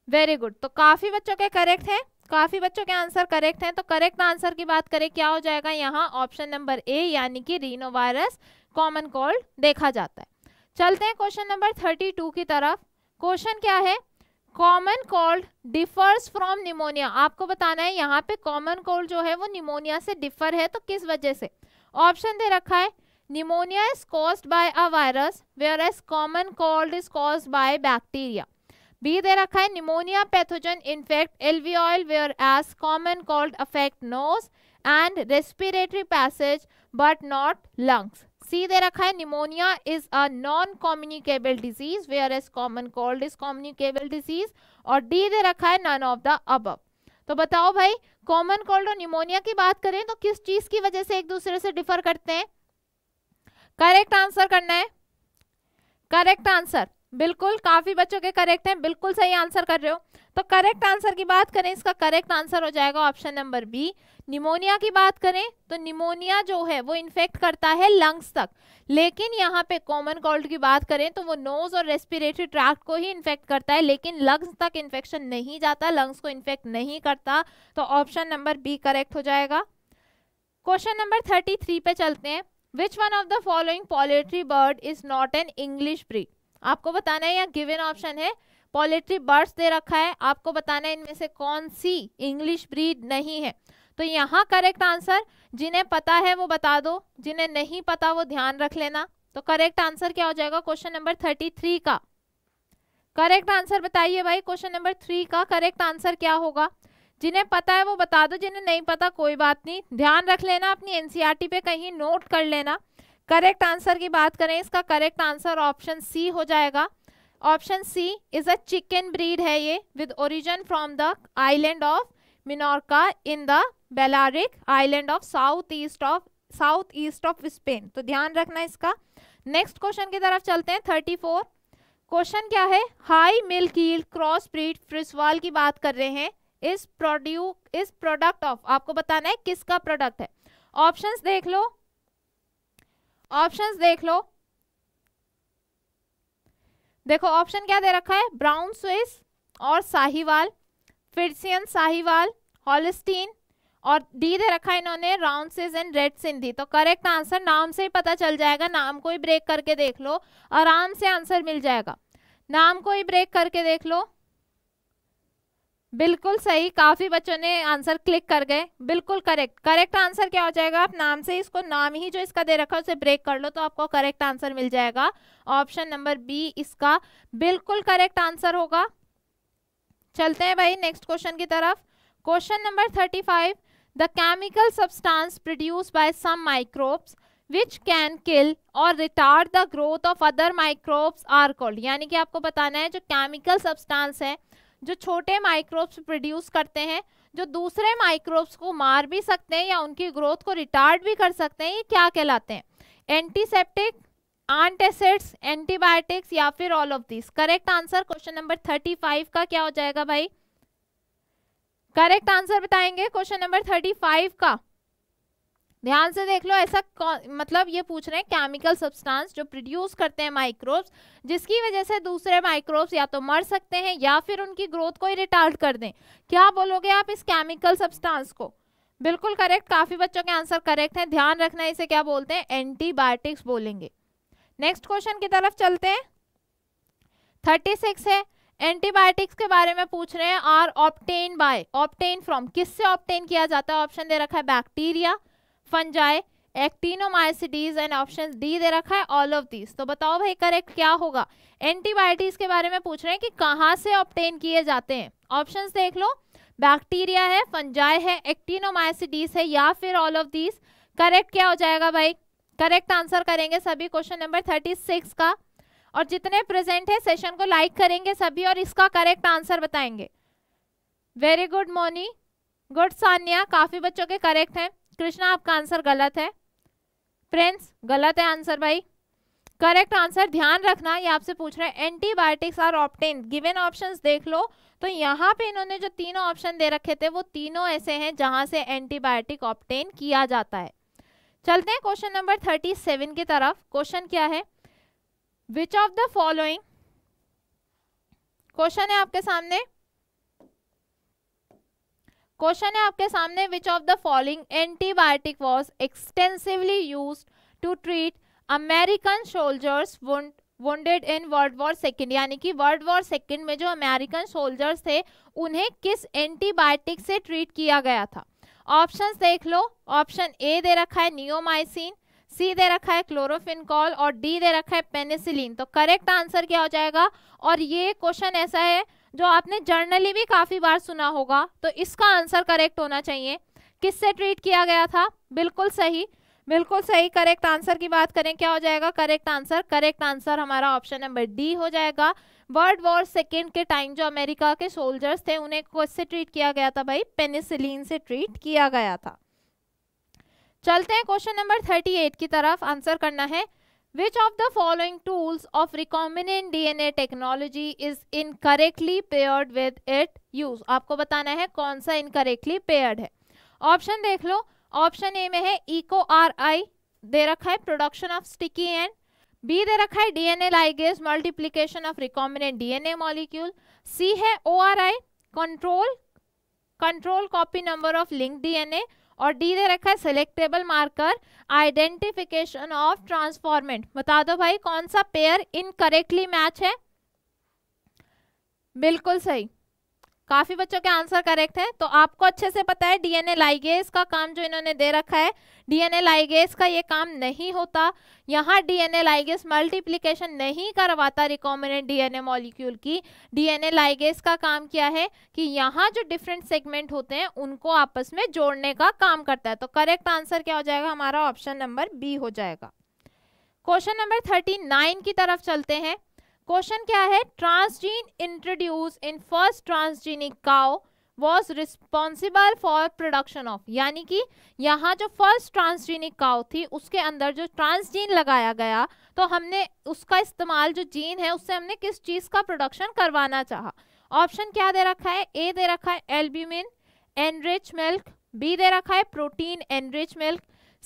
वेरी गुड तो काफी बच्चों के करेक्ट है काफ़ी बच्चों के आंसर करेक्ट हैं तो करेक्ट आंसर की बात करें क्या हो जाएगा यहाँ ऑप्शन नंबर ए यानी कि रीनो वायरस कॉमन कोल्ड देखा जाता है चलते हैं क्वेश्चन नंबर थर्टी टू की तरफ क्वेश्चन क्या है common cold differs from pneumonia आपको बताना है यहाँ पे कॉमन कोल्ड जो है वो निमोनिया से डिफर है तो किस वजह से ऑप्शन दे रखा है pneumonia is cause by a virus whereas common cold is cause by bacteria B दे रखा है pneumonia pathogen infect alveoli whereas common cold affect nose and respiratory passage but not lungs C दे रखा है pneumonia is a non communicable disease whereas common cold is communicable disease और D दे रखा है none of the अब तो बताओ भाई कॉमन कोल्ड और निमोनिया की बात करें तो किस चीज की वजह से एक दूसरे से डिफर करते हैं करेक्ट आंसर करना है करेक्ट आंसर बिल्कुल काफी बच्चों के करेक्ट हैं बिल्कुल सही आंसर कर रहे हो तो करेक्ट आंसर की बात करें इसका करेक्ट आंसर हो जाएगा ऑप्शन नंबर बी निमोनिया की बात करें तो निमोनिया जो है वो इन्फेक्ट करता है लंग्स तक लेकिन यहाँ पे कॉमन कोल्ड की बात करें तो वो नोज और रेस्पिरेटरी ट्रैक्ट को ही इन्फेक्ट करता है लेकिन लंग्स तक इन्फेक्शन नहीं जाता लंग्स को इन्फेक्ट नहीं करता तो ऑप्शन नंबर बी करेक्ट हो जाएगा क्वेश्चन नंबर थर्टी थ्री पे चलते हैं which one of the following poultry bird is not an English breed आपको बताना है यहाँ गिवन ऑप्शन है पॉलिट्री बर्ड्स दे रखा है आपको बताना है इनमें से कौन सी इंग्लिश ब्रीड नहीं है तो यहाँ करेक्ट आंसर जिन्हें पता है वो बता दो जिन्हें नहीं पता वो ध्यान रख लेना तो करेक्ट आंसर क्या हो जाएगा क्वेश्चन नंबर थर्टी थ्री का करेक्ट आंसर बताइए भाई क्वेश्चन नंबर थ्री का करेक्ट आंसर क्या होगा जिन्हें पता है वो बता दो जिन्हें नहीं पता कोई बात नहीं ध्यान रख लेना अपनी एनसीईआरटी e पे कहीं नोट कर लेना करेक्ट आंसर की बात करें इसका करेक्ट आंसर ऑप्शन सी हो जाएगा option C is a chicken breed है ये with origin from the island of Minorca in the Balearic island of south east of south east of Spain तो ध्यान रखना इसका नेक्स्ट क्वेश्चन की तरफ चलते हैं थर्टी फोर क्वेश्चन क्या है high milk cross breed Frieswal की बात कर रहे हैं इस प्रोड्यू इस प्रोडक्ट ऑफ आपको बताना है किसका प्रोडक्ट है ऑप्शंस देख लो ऑप्शन देख लो देखो ऑप्शन क्या दे रखा है ब्राउन स्विस और साहिवाल फिरसियन साहिवाल हॉलिस्टीन और डी दे रखा है इन्होंने राउंड सिज एंड रेड सिंधी तो करेक्ट आंसर नाम से ही पता चल जाएगा नाम को ही ब्रेक करके देख लो आराम से आंसर मिल जाएगा नाम को ही ब्रेक करके देख लो बिल्कुल सही काफी बच्चों ने आंसर क्लिक कर गए बिल्कुल करेक्ट करेक्ट आंसर क्या हो जाएगा आप नाम से इसको नाम ही जो इसका दे रखा है उसे ब्रेक कर लो तो आपको करेक्ट आंसर मिल जाएगा ऑप्शन नंबर बी इसका बिल्कुल करेक्ट आंसर होगा चलते हैं भाई नेक्स्ट क्वेश्चन की तरफ question number thirty five the chemical substance produce by some microbes which can kill or retard the growth of other microbes are called यानी कि आपको बताना है जो केमिकल सब्सटांस है जो छोटे माइक्रोब्स प्रोड्यूस करते हैं जो दूसरे माइक्रोब्स को मार भी सकते हैं या उनकी ग्रोथ को रिटार्ड भी कर सकते हैं ये क्या कहलाते हैं एंटीसेप्टिक एसिड्स एंटीबायोटिक्स या फिर all of this correct answer question number thirty five का क्या हो जाएगा भाई करेक्ट आंसर बताएंगे क्वेश्चन नंबर थर्टी फाइव का ध्यान से देख लो ऐसा मतलब ये पूछ रहे हैं केमिकल सब्सटेंस जो प्रोड्यूस करते हैं माइक्रोब्स जिसकी वजह से दूसरे माइक्रोब्स या तो मर सकते हैं या फिर उनकी ग्रोथ को ही रिटार्ड कर दें क्या बोलोगे आप इस केमिकल सब्सटेंस को बिल्कुल करेक्ट काफ़ी बच्चों के आंसर करेक्ट हैं ध्यान रखना इसे क्या बोलते हैं एंटीबायोटिक्स बोलेंगे नेक्स्ट क्वेश्चन की तरफ चलते हैं थर्टी सिक्स है एंटीबायोटिक्स के बारे में पूछ रहे हैं are obtain by obtain from किससे ऑप्टेन किया जाता है ऑप्शन दे रखा है bacteria fungi actinomycetes and option D दे रखा है ऑल ऑफ दीज तो बताओ भाई करेक्ट क्या होगा एंटीबायोटिक्स के बारे में पूछ रहे हैं कि कहाँ से ऑप्टेन किए जाते हैं ऑप्शंस देख लो बैक्टीरिया है फंजाई है एक्टिनोमाइसिटीज है या फिर ऑल ऑफ दीज करेक्ट क्या हो जाएगा भाई करेक्ट आंसर करेंगे सभी क्वेश्चन नंबर थर्टी सिक्स का और जितने प्रेजेंट है सेशन को लाइक करेंगे सभी और इसका करेक्ट आंसर बताएंगे very good Moni good Sania काफ़ी बच्चों के करेक्ट हैं कृष्णा आपका आंसर गलत है प्रिंस गलत है आंसर भाई करेक्ट आंसर ध्यान रखना ये आपसे पूछ रहे हैं antibiotics are obtain given options देख लो तो यहाँ पे इन्होंने जो तीनों ऑप्शन दे रखे थे वो तीनों ऐसे हैं जहाँ से एंटीबायोटिक ऑप्टेन किया जाता है चलते हैं क्वेश्चन नंबर थर्टी सेवन की तरफ क्वेश्चन क्या है which of the following question है आपके सामने क्वेश्चन है आपके सामने which of the following antibiotic was extensively use to treat American soldiers wed in world war second यानी कि वर्ल्ड वॉर सेकेंड में जो अमेरिकन सोल्जर्स थे उन्हें किस एंटीबायोटिक से ट्रीट किया गया था ऑप्शन देख लो ऑप्शन ए दे रखा है नियोमाइसिन सी दे रखा है क्लोरोफिनकॉल और डी दे रखा है पेनिसिलिन तो करेक्ट आंसर क्या हो जाएगा और ये क्वेश्चन ऐसा है जो आपने जर्नली भी काफ़ी बार सुना होगा तो इसका आंसर करेक्ट होना चाहिए किससे ट्रीट किया गया था बिल्कुल सही बिल्कुल सही करेक्ट आंसर की बात करें क्या हो जाएगा करेक्ट आंसर करेक्ट आंसर हमारा ऑप्शन नंबर डी हो जाएगा वर्ल्ड वॉर सेकेंड के टाइम जो अमेरिका के सोल्जर्स थे उन्हें किससे ट्रीट किया गया था भाई पेनिसिलीन से ट्रीट किया गया था चलते हैं क्वेश्चन नंबर थर्टी एट की तरफ आंसर करना है Which of the following tools of recombinant DNA technology is incorrectly paired with it use? आपको बताना है कौन सा incorrectly paired है ऑप्शन देख लो ऑप्शन ए में है इको आर आई दे रखा है production of sticky end B दे रखा है DNA ligase multiplication of recombinant DNA molecule C है O R I control control copy number of link DNA और डी दे रखा है selectable marker identification of transformant बता दो भाई कौन सा पेयर इनकरेक्टली मैच है बिल्कुल सही काफी बच्चों के आंसर करेक्ट है तो आपको अच्छे से पता है डीएनए लाइगेज का काम जो इन्होंने दे रखा है डीएनए लाइगेज का ये काम नहीं होता यहाँ डीएनए लाइगेज मल्टीप्लीकेशन नहीं करवाता रिकॉमिनेंट डीएनए मॉलिक्यूल की डीएनए लाइगेज का काम क्या है कि यहाँ जो डिफरेंट सेगमेंट होते हैं उनको आपस में जोड़ने का काम करता है तो करेक्ट आंसर क्या हो जाएगा हमारा ऑप्शन नंबर बी हो जाएगा क्वेश्चन नंबर थर्टी नाइन की तरफ चलते हैं क्वेश्चन क्या है transgene introduce in first transgenic cow was responsible for production of यानी कि यहाँ जो फर्स्ट ट्रांसजीनिक काउ थी उसके अंदर जो ट्रांसजीन लगाया गया तो हमने उसका इस्तेमाल जो जीन है उससे हमने किस चीज़ का प्रोडक्शन करवाना चाहा ऑप्शन क्या दे रखा है ए दे रखा है एल्ब्यूमिन एनरिच मिल्क बी दे रखा है प्रोटीन एनरिच मिल्क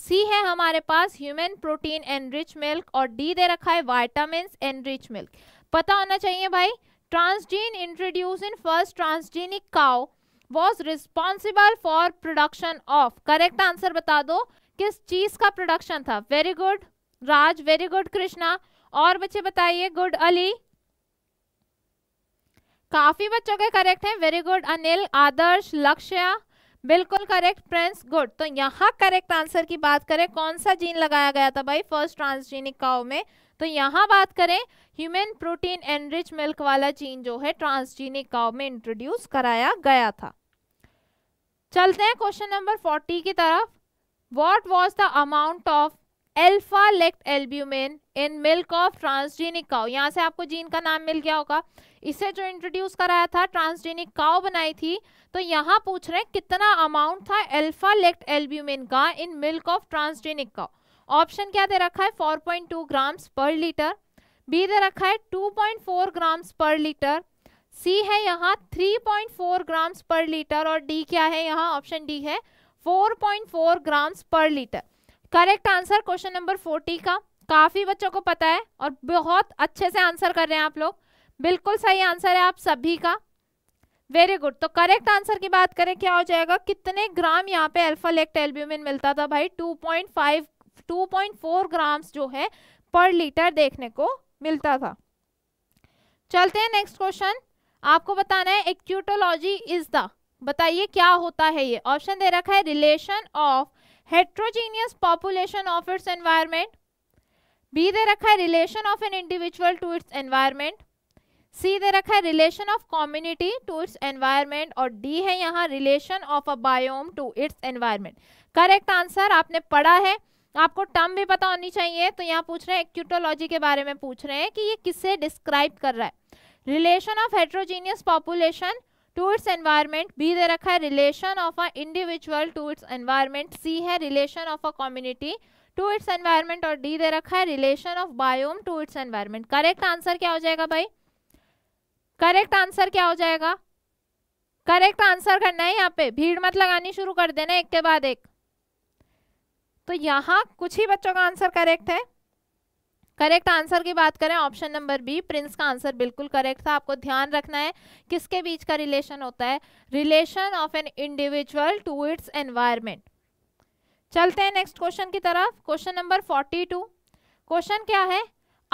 सी है हमारे पास ह्यूमन प्रोटीन एनरिच मिल्क और डी दे रखा है वाइटामिन एनरिच मिल्क पता होना चाहिए भाई transgene introduce in first transgenic cow was responsible for production of correct answer बता दो किस चीज का प्रोडक्शन था very good Raj very good Krishna और बच्चे बताइए गुड अली काफी बच्चों के करेक्ट हैं वेरी गुड अनिल आदर्श लक्ष्या बिल्कुल करेक्ट फ्रेंड्स गुड तो यहाँ करेक्ट आंसर की बात करें कौन सा जीन लगाया गया था भाई फर्स्ट ट्रांसजीनिक काओ में तो यहाँ बात करें ह्यूमन प्रोटीन एनरिच मिल्क वाला जीन जो है ट्रांसजीनिक काओ में इंट्रोड्यूस कराया गया था चलते हैं क्वेश्चन नंबर फोर्टी की तरफ what was the amount of alpha lactalbumin in milk of transgenic cow यहाँ से आपको जीन का नाम मिल गया होगा इसे जो इंट्रोड्यूस कराया था ट्रांसजीनिक काओ बनाई थी तो यहाँ पूछ रहे हैं कितना अमाउंट था अल्फा लेक्ट एल्ब्यूमिन का इन मिल्क ऑफ ट्रांसजेनिक का ऑप्शन क्या दे रखा है 4.2 ग्राम्स पर लीटर बी दे रखा है 2.4 ग्राम्स पर लीटर सी है यहाँ 3.4 ग्राम्स पर लीटर और डी क्या है यहाँ ऑप्शन डी है 4.4 ग्राम्स पर litre correct answer question number 40 का काफ़ी बच्चों को पता है और बहुत अच्छे से आंसर कर रहे हैं आप लोग बिल्कुल सही आंसर है आप सभी का वेरी गुड तो करेक्ट आंसर की बात करें क्या हो जाएगा कितने ग्राम यहाँ पे अल्फा लेक्ट एल्ब्यूमिन मिलता था भाई 2.5 2.4 ग्राम्स जो है पर लीटर देखने को मिलता था चलते हैं नेक्स्ट क्वेश्चन आपको बताना है एक्यूटोलॉजी इज द बताइए क्या होता है ये ऑप्शन दे रखा है relation of heterogeneous population of its environment B दे रखा है relation of an individual to its environment C दे रखा है relation of community to its environment और डी है यहाँ relation of a biome to its environment correct answer आपने पढ़ा है आपको टर्म भी पता होनी चाहिए तो यहाँ पूछ रहे हैं एक्यूटोलॉजी के बारे में पूछ रहे हैं कि ये किससे डिस्क्राइब कर रहा है relation of heterogeneous population to its environment B दे रखा है relation of a individual to its environment C है relation of a community to its environment और डी दे रखा है relation of biome to its environment correct answer क्या हो जाएगा भाई करेक्ट आंसर क्या हो जाएगा करेक्ट आंसर करना है यहाँ पे भीड़ मत लगानी शुरू कर देना एक के बाद एक तो यहाँ कुछ ही बच्चों का आंसर करेक्ट है करेक्ट आंसर की बात करें ऑप्शन नंबर बी प्रिंस का आंसर बिल्कुल करेक्ट था आपको ध्यान रखना है किसके बीच का रिलेशन होता है relation of an individual to its environment चलते हैं नेक्स्ट क्वेश्चन की तरफ question number forty two question क्या है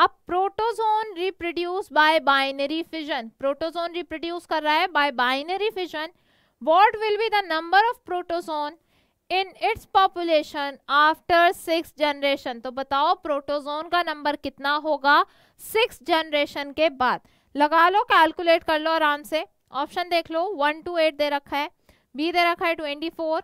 अब protozoan reproduce by binary fission protozoan reproduce कर रहा है by binary fission what will be the number of protozoan in its population after six generation तो बताओ प्रोटोजोन का नंबर कितना होगा सिक्स जनरेशन के बाद लगा लो कैलकुलेट कर लो आराम से ऑप्शन देख लो वन टू एट दे रखा है बी दे रखा है ट्वेंटी फोर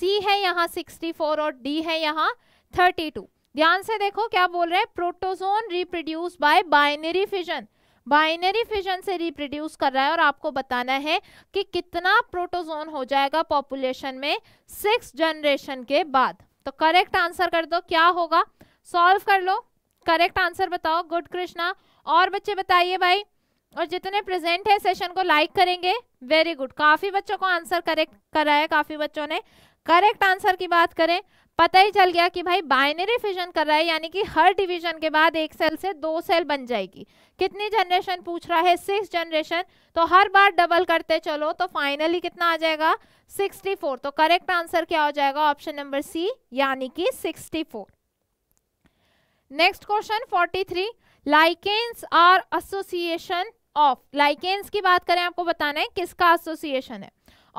सी है यहाँ सिक्सटी फोर और डी है यहाँ थर्टी टू ध्यान से देखो क्या बोल रहे हैं protozoan reproduce by binary fission binary fission से रिप्रोड्यूस कर रहा है और आपको बताना है कि कितना प्रोटोजोन हो जाएगा पॉपुलेशन में सिक्स जनरेशन के बाद तो करेक्ट आंसर कर दो क्या होगा सॉल्व कर लो करेक्ट आंसर बताओ गुड कृष्णा और बच्चे बताइए भाई और जितने प्रेजेंट है सेशन को लाइक करेंगे वेरी गुड काफ़ी बच्चों को आंसर करेक्ट करा है काफ़ी बच्चों ने करेक्ट आंसर की बात करें पता ही चल गया कि भाई बाइनरी फिजन कर रहा है यानी कि हर डिवीजन के बाद एक सेल से दो सेल बन जाएगी कितनी जनरेशन पूछ रहा है सिक्स जनरेशन तो हर बार डबल करते चलो तो फाइनली कितना आ जाएगा 64 तो करेक्ट आंसर क्या हो जाएगा ऑप्शन नंबर सी यानी कि 64 next question 43 lichens are association of lichens की बात करें आपको बताना है किसका एसोसिएशन है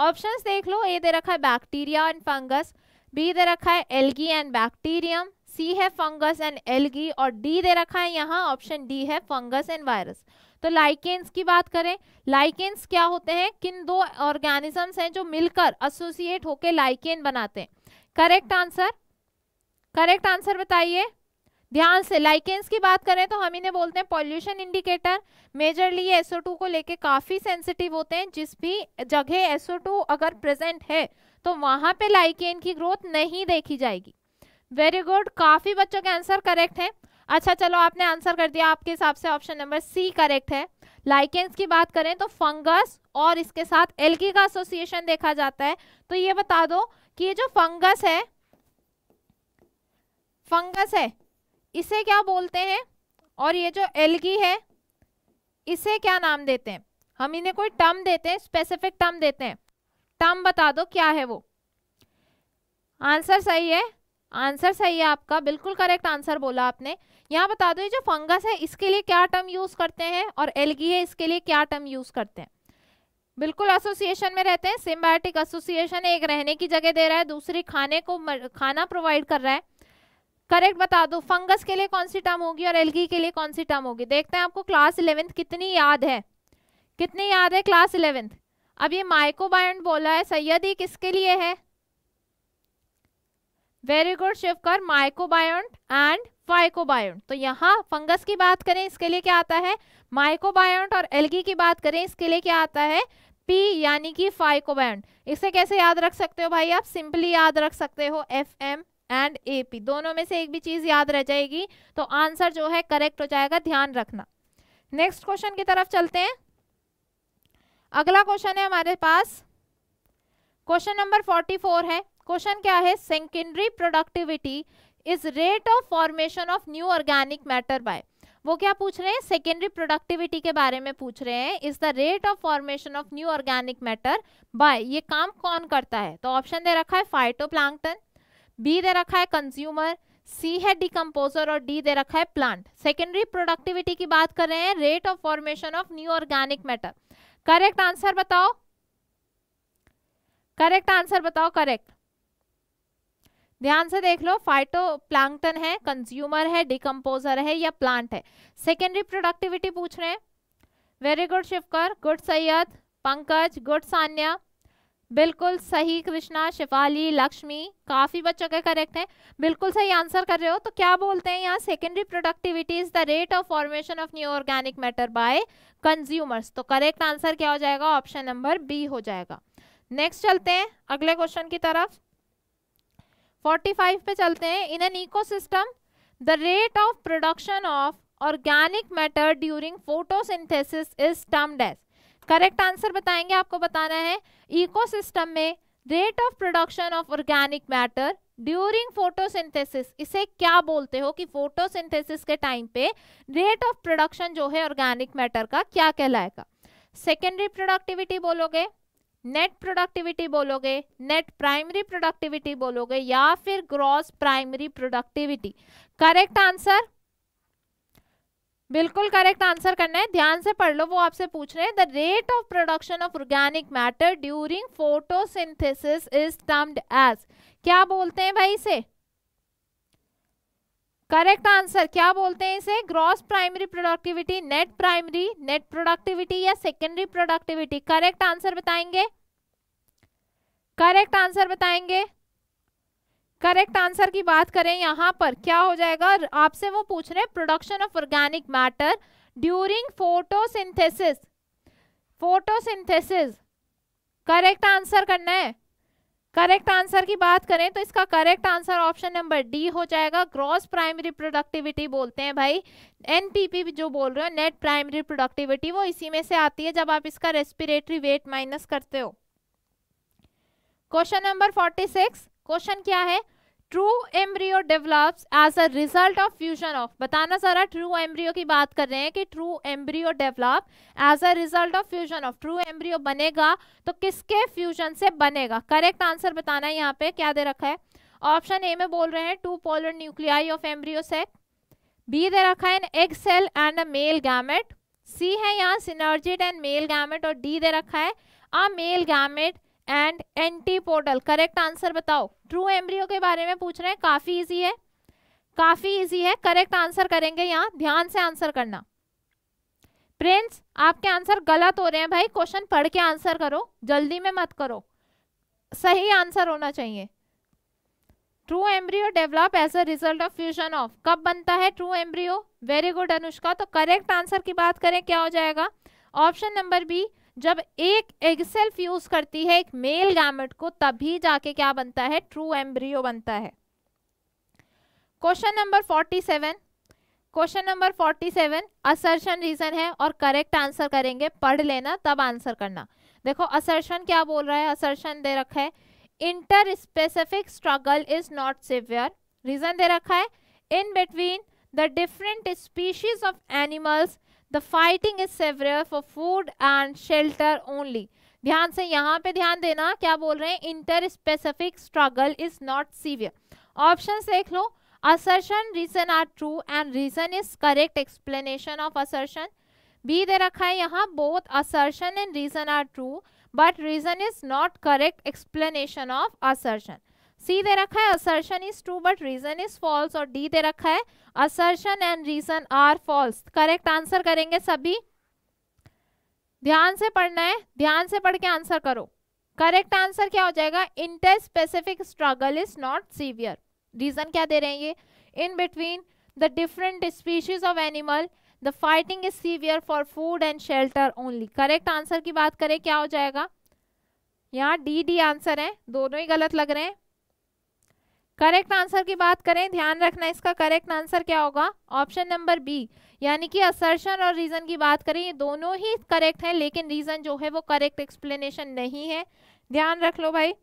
ऑप्शंस देख लो ए दे रखा है बैक्टीरिया एंड फंगस बी दे रखा है एल्गी एंड बैक्टीरियम सी है फंगस एंड एल्गी और डी दे रखा है यहाँ ऑप्शन डी है फंगस एंड वायरस तो लाइकेंस की बात करें लाइकेंस क्या होते हैं किन दो ऑर्गेनिजम्स हैं जो मिलकर एसोसिएट होकर लाइकेन बनाते हैं करेक्ट आंसर करेक्ट आंसर बताइए ध्यान से लाइकेंस की बात करें तो हम इन्हें बोलते हैं pollution indicator majorly SO two को लेके काफ़ी सेंसिटिव होते हैं जिस भी जगह एसओ टू अगर प्रेजेंट है तो वहाँ पे लाइकेन की ग्रोथ नहीं देखी जाएगी वेरी गुड काफ़ी बच्चों के आंसर करेक्ट हैं अच्छा चलो आपने आंसर कर दिया आपके हिसाब से ऑप्शन नंबर सी करेक्ट है लाइकेंस की बात करें तो फंगस और इसके साथ एल्गी का एसोसिएशन देखा जाता है तो ये बता दो कि ये जो फंगस है फंगस है इसे क्या बोलते हैं और ये जो एल्गी है इसे क्या नाम देते हैं हम इन्हें कोई टर्म देते हैं स्पेसिफिक टर्म देते हैं टर्म बता दो क्या है वो आंसर सही है आंसर सही है आपका बिल्कुल करेक्ट आंसर बोला आपने यहाँ बता दो ये जो फंगस है इसके लिए क्या टर्म यूज करते हैं और एलगी है इसके लिए क्या टर्म यूज करते हैं बिल्कुल एसोसिएशन में रहते हैं सिम्बायोटिक एसोसिएशन एक रहने की जगह दे रहा है दूसरी खाने को खाना प्रोवाइड कर रहा है करेक्ट बता दो फंगस के लिए कौन सी टर्म होगी और एलगी के लिए कौन सी टर्म होगी देखते हैं आपको क्लास इलेवेंथ कितनी याद है कितनी याद है क्लास इलेवेंथ अब ये माइकोबायंट बोला है सैयद ये किसके लिए है very good Shivkar mycobiont and phycobiont तो यहाँ फंगस की बात करें इसके लिए क्या आता है माइकोबायंट और एल्गी की बात करें इसके लिए क्या आता है पी यानी कि फाइकोबायंट इसे कैसे याद रख सकते हो भाई आप सिंपली याद रख सकते हो F M and A P दोनों में से एक भी चीज याद रह जाएगी तो आंसर जो है करेक्ट हो जाएगा ध्यान रखना नेक्स्ट क्वेश्चन की तरफ चलते हैं अगला क्वेश्चन है हमारे पास क्वेश्चन नंबर 44 है क्वेश्चन क्या है secondary productivity is rate of formation of new organic matter by वो क्या पूछ रहे हैं सेकेंडरी प्रोडक्टिविटी के बारे में पूछ रहे हैं is the rate of formation of new organic matter by ये काम कौन करता है तो ऑप्शन दे रखा है फाइटो बी दे रखा है कंज्यूमर सी है डिकम्पोजर और डी दे रखा है प्लांट सेकेंडरी प्रोडक्टिविटी की बात कर रहे हैं rate of formation of new organic matter correct answer बताओ करेक्ट आंसर बताओ करेक्ट ध्यान से देख लो फाइटो प्लांगटन है कंज्यूमर है डिकम्पोजर है या प्लांट है सेकेंडरी प्रोडक्टिविटी पूछ रहे हैं very good Shivkar good Syed Pankaj good Sanya बिल्कुल सही कृष्णा शिफाली लक्ष्मी काफ़ी बच्चों के करेक्ट हैं बिल्कुल सही आंसर कर रहे हो तो क्या बोलते हैं यहाँ secondary productivity is the rate of formation of new organic matter by consumers तो करेक्ट आंसर क्या हो जाएगा ऑप्शन नंबर बी हो जाएगा नेक्स्ट चलते हैं अगले क्वेश्चन की तरफ 45 पे चलते हैं in an ecosystem the rate of production of organic matter during photosynthesis is term as correct answer बताएंगे आपको बताना है इकोसिस्टम में rate of production of organic matter during photosynthesis इसे क्या बोलते हो कि फोटोसिंथेसिस के टाइम पे रेट ऑफ प्रोडक्शन जो है ऑर्गेनिक मैटर का क्या कहलाएगा सेकेंडरी प्रोडक्टिविटी बोलोगे नेट प्रोडक्टिविटी बोलोगे नेट प्राइमरी प्रोडक्टिविटी बोलोगे या फिर gross primary productivity correct answer बिल्कुल करेक्ट आंसर करना है ध्यान से पढ़ लो वो आपसे पूछ रहे हैं the rate of production of organic matter during photosynthesis is termed as क्या बोलते हैं भाई इसे करेक्ट आंसर क्या बोलते हैं इसे gross primary productivity net primary net productivity या सेकेंडरी प्रोडक्टिविटी करेक्ट आंसर बताएंगे करेक्ट आंसर बताएंगे करेक्ट आंसर की बात करें यहाँ पर क्या हो जाएगा आपसे वो पूछ रहे हैं production of organic matter during photosynthesis photosynthesis correct answer करना है करेक्ट आंसर की बात करें तो इसका correct answer option number D हो जाएगा ग्रॉस प्राइमरी प्रोडक्टिविटी बोलते हैं भाई एनपीपी जो बोल रहे हो नेट प्राइमरी प्रोडक्टिविटी वो इसी में से आती है जब आप इसका रेस्पिरेटरी वेट माइनस करते हो question number forty six question क्या है true embryo develops as a result of fusion of बताना सारा ट्रू एम्ब्रियो की बात कर रहे हैं कि true embryo develop as a result of fusion of true embryo बनेगा तो किसके फ्यूजन से बनेगा करेक्ट आंसर बताना है यहाँ पे क्या दे रखा है ऑप्शन ए में बोल रहे हैं two polar nuclei of embryo sac B दे रखा है egg cell and a male gamete C है यहाँ सिनर्जिड एंड मेल गैमेट और डी दे रखा है a male gamete and antipodal correct answer बताओ ट्रू एम्ब्रियो के बारे में पूछ रहे हैं काफ़ी इजी है काफ़ी इजी है करेक्ट आंसर करेंगे यहाँ ध्यान से आंसर करना प्रिंस आपके आंसर गलत हो रहे हैं भाई क्वेश्चन पढ़ के आंसर करो जल्दी में मत करो सही आंसर होना चाहिए true embryo develop as a result of fusion of कब बनता है true embryo very good Anushka तो करेक्ट आंसर की बात करें क्या हो जाएगा ऑप्शन नंबर बी जब एक एग सेल फ्यूज करती है एक मेल गैमेट को तभी जाके क्या बनता है ट्रू एम्ब्रियो बनता है question number 47 question number 47 assertion reason है और करेक्ट आंसर करेंगे पढ़ लेना तब आंसर करना देखो असर्शन क्या बोल रहा है असर्शन दे रखा है interspecific struggle is not severe reason दे रखा है in between the different species of animals the fighting is severe for food and shelter only ध्यान से यहाँ पे ध्यान देना क्या बोल रहे हैं interspecific struggle is not severe option देख लो assertion reason are true and reason is correct explanation of assertion B दे रखा है यहाँ both assertion and reason are true but reason is not correct explanation of assertion C दे रखा है assertion is true but reason is false और D दे रखा है assertion and reason are false correct answer करेंगे सभी ध्यान से पढ़ना है ध्यान से पढ़ के आंसर करो करेक्ट आंसर क्या हो जाएगा interspecific struggle is not severe reason क्या दे रहे हैं ये in between the different species of animal the fighting is severe for food and shelter only correct answer की बात करें क्या हो जाएगा यहाँ डी डी आंसर है दोनों ही गलत लग रहे हैं करेक्ट आंसर की बात करें ध्यान रखना इसका करेक्ट आंसर क्या होगा ऑप्शन नंबर बी यानी कि असर्शन और रीजन की बात करें ये दोनों ही करेक्ट हैं लेकिन रीजन जो है वो करेक्ट एक्सप्लेनेशन नहीं है ध्यान रख लो भाई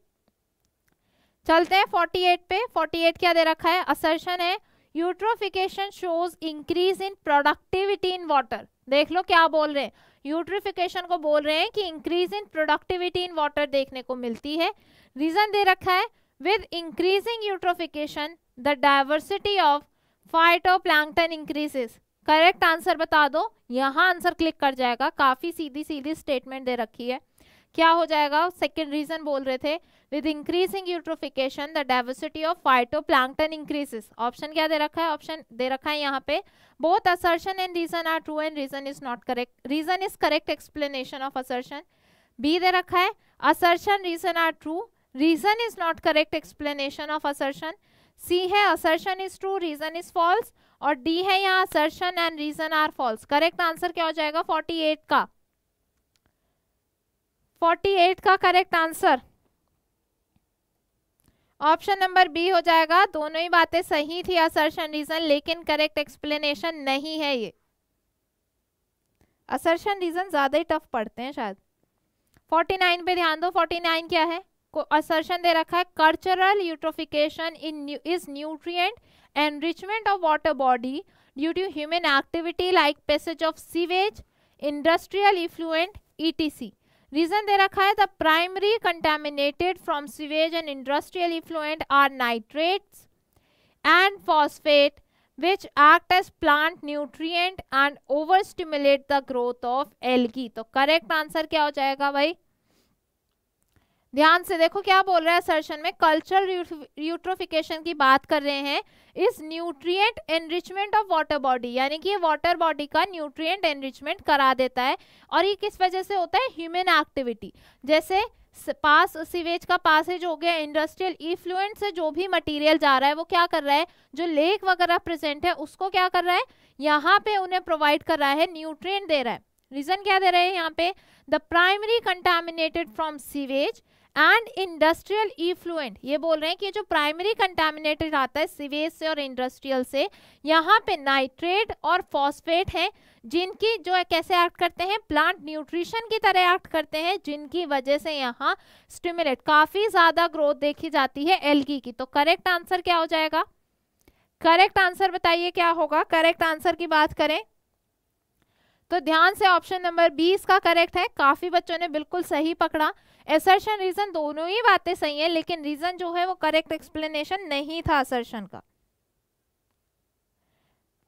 चलते हैं 48 पे 48 क्या दे रखा है असर्शन है eutrophication shows increase in productivity in water देख लो क्या बोल रहे हैं यूट्रिफिकेशन को बोल रहे हैं कि increase in productivity in water देखने को मिलती है रीजन दे रखा है with increasing eutrophication the diversity of phytoplankton increases correct answer बता दो यहाँ आंसर क्लिक कर जाएगा काफ़ी सीधी सीधी स्टेटमेंट दे रखी है क्या हो जाएगा सेकेंड रीजन बोल रहे थे with increasing eutrophication the diversity of phytoplankton increases option क्या दे रखा है ऑप्शन दे रखा है यहाँ पे both assertion and reason are true and reason is not correct reason is correct explanation of assertion B दे रखा है assertion reason are true reason is not correct explanation of assertion C है assertion is true reason is false और D है यहाँ assertion and reason are false correct answer क्या हो जाएगा फोर्टी एट का फोर्टी एट का correct answer option number B हो जाएगा दोनों ही बातें सही थी असर्शन रीजन लेकिन करेक्ट एक्सप्लेनेशन नहीं है ये असर्शन रीजन ज्यादा ही टफ पढ़ते हैं शायद फोर्टी नाइन पे ध्यान दो फोर्टी नाइन क्या है असर्शन दे रखा है cultural eutrophication in is nutrient enrichment of water body due to human activity like passage of sewage industrial effluent ETC reason दे रखा है the primary contaminated from sewage and industrial effluent are nitrates and phosphate which act as plant plant and over overstimulate the growth of algae तो correct answer क्या हो जाएगा भाई ध्यान से देखो क्या बोल रहा है सर्शन में कल्चरल यूट्रोफिकेशन की बात कर रहे हैं इस nutrient enrichment of water body यानी कि ये वाटर बॉडी का न्यूट्रिएंट एनरिचमेंट करा देता है और ये किस वजह से होता है ह्यूमन एक्टिविटी जैसे पास सीवेज का जो हो गया इंडस्ट्रियल इफ्लुएंट से जो भी मटेरियल जा रहा है वो क्या कर रहा है जो लेक वगैरह प्रेजेंट है उसको क्या कर रहा है यहाँ पे उन्हें प्रोवाइड कर रहा है न्यूट्रिएंट दे रहा है रीजन क्या दे रहे हैं यहाँ पे the primary contaminated from sewage and industrial effluent ये बोल रहे हैं कि जो प्राइमरी कंटामिनेटेड आता है सिवेज से और इंडस्ट्रियल से यहाँ पे नाइट्रेट और फॉस्फेट हैं जिनकी जो है कैसे एक्ट करते हैं प्लांट न्यूट्रिशन की तरह एक्ट करते हैं जिनकी वजह से यहाँ स्टिमुलेट काफ़ी ज़्यादा ग्रोथ देखी जाती है एलगी की तो करेक्ट आंसर क्या हो जाएगा करेक्ट आंसर बताइए क्या होगा करेक्ट आंसर की बात करें तो ध्यान से ऑप्शन नंबर बीस का करेक्ट है काफ़ी बच्चों ने बिल्कुल सही पकड़ा एसर्शन रीजन दोनों ही बातें सही है लेकिन रीजन जो है वो करेक्ट एक्सप्लेनेशन नहीं था असर्शन का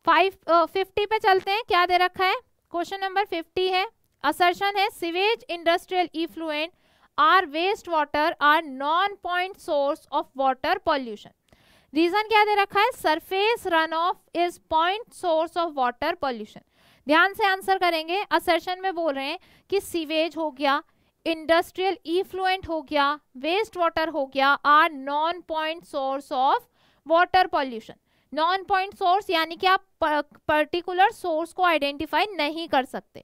फाइव फिफ्टी uh, पे चलते हैं क्या दे रखा है क्वेश्चन नंबर फिफ्टी है असर्शन है sewage industrial effluent are waste water are non point source of water pollution reason क्या दे रखा है surface run off is point source of water pollution ध्यान से आंसर करेंगे असर्शन में बोल रहे हैं कि सीवेज हो गया इंडस्ट्रियल इफ्लुएंट हो गया वेस्ट वाटर हो गया are non point source of water pollution non point source यानी कि आप पर्टिकुलर सोर्स को आइडेंटिफाई नहीं कर सकते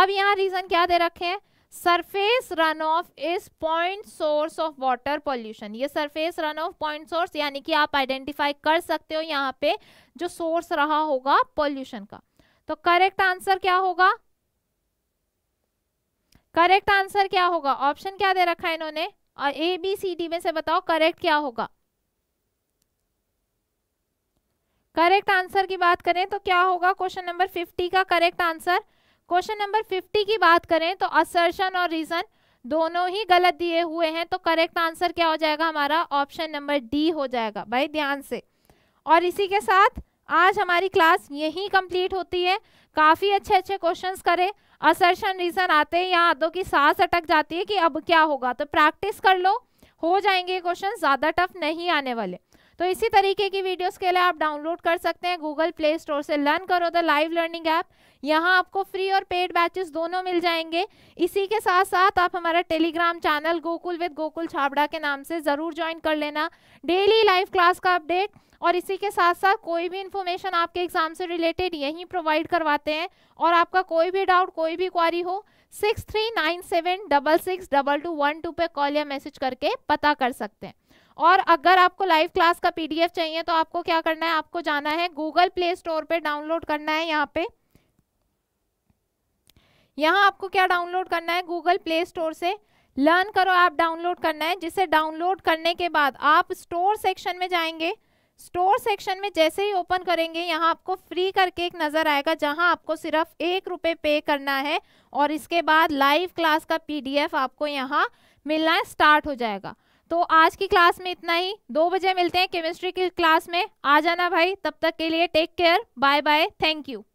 अब यहाँ रीजन क्या दे रखे हैं surface run off is point source of water pollution ये surface run off point source यानी कि आप आइडेंटिफाई कर सकते हो यहाँ पे जो सोर्स रहा होगा पॉल्यूशन का तो करेक्ट आंसर क्या होगा करेक्ट आंसर क्या होगा ऑप्शन क्या दे रखा है इन्होंने और ए बी सी डी में से बताओ करेक्ट क्या होगा करेक्ट आंसर की बात करें तो क्या होगा क्वेश्चन नंबर फिफ्टी का correct answer question number fifty की बात करें तो असर्शन और रीजन दोनों ही गलत दिए हुए हैं तो करेक्ट आंसर क्या हो जाएगा हमारा ऑप्शन नंबर डी हो जाएगा भाई ध्यान से और इसी के साथ आज हमारी क्लास यहीं कंप्लीट होती है काफ़ी अच्छे अच्छे क्वेश्चंस करें असर्शन रीजन आते हैं यहाँ आदो की सांस अटक जाती है कि अब क्या होगा तो प्रैक्टिस कर लो हो जाएंगे क्वेश्चन ज़्यादा टफ नहीं आने वाले तो इसी तरीके की वीडियोस के लिए आप डाउनलोड कर सकते हैं गूगल प्ले स्टोर से लर्न करो द लाइव लर्निंग ऐप यहाँ आपको फ्री और पेड बैचेस दोनों मिल जाएंगे इसी के साथ साथ आप हमारा Telegram channel Gokul with Gokul Chhabra के नाम से ज़रूर ज्वाइन कर लेना डेली लाइव क्लास का अपडेट और इसी के साथ साथ कोई भी इन्फॉर्मेशन आपके एग्जाम से रिलेटेड यहीं प्रोवाइड करवाते हैं और आपका कोई भी डाउट कोई भी क्वारी हो six three nine seven double six double two one two पर कॉल या मैसेज करके पता कर सकते हैं और अगर आपको लाइव क्लास का पीडीएफ चाहिए तो आपको क्या करना है आपको जाना है गूगल प्ले स्टोर पे डाउनलोड करना है यहाँ पे यहाँ आपको क्या डाउनलोड करना है गूगल प्ले स्टोर से लर्न करो ऐप डाउनलोड करना है जिसे डाउनलोड करने के बाद आप स्टोर सेक्शन में जाएंगे स्टोर सेक्शन में जैसे ही ओपन करेंगे यहाँ आपको फ्री करके एक नज़र आएगा जहाँ आपको सिर्फ एक रुपये पे करना है और इसके बाद लाइव क्लास का पीडीएफ आपको यहाँ मिलना स्टार्ट हो जाएगा तो आज की क्लास में इतना ही दो बजे मिलते हैं केमिस्ट्री की क्लास में आ जाना भाई तब तक के लिए take care bye bye thank you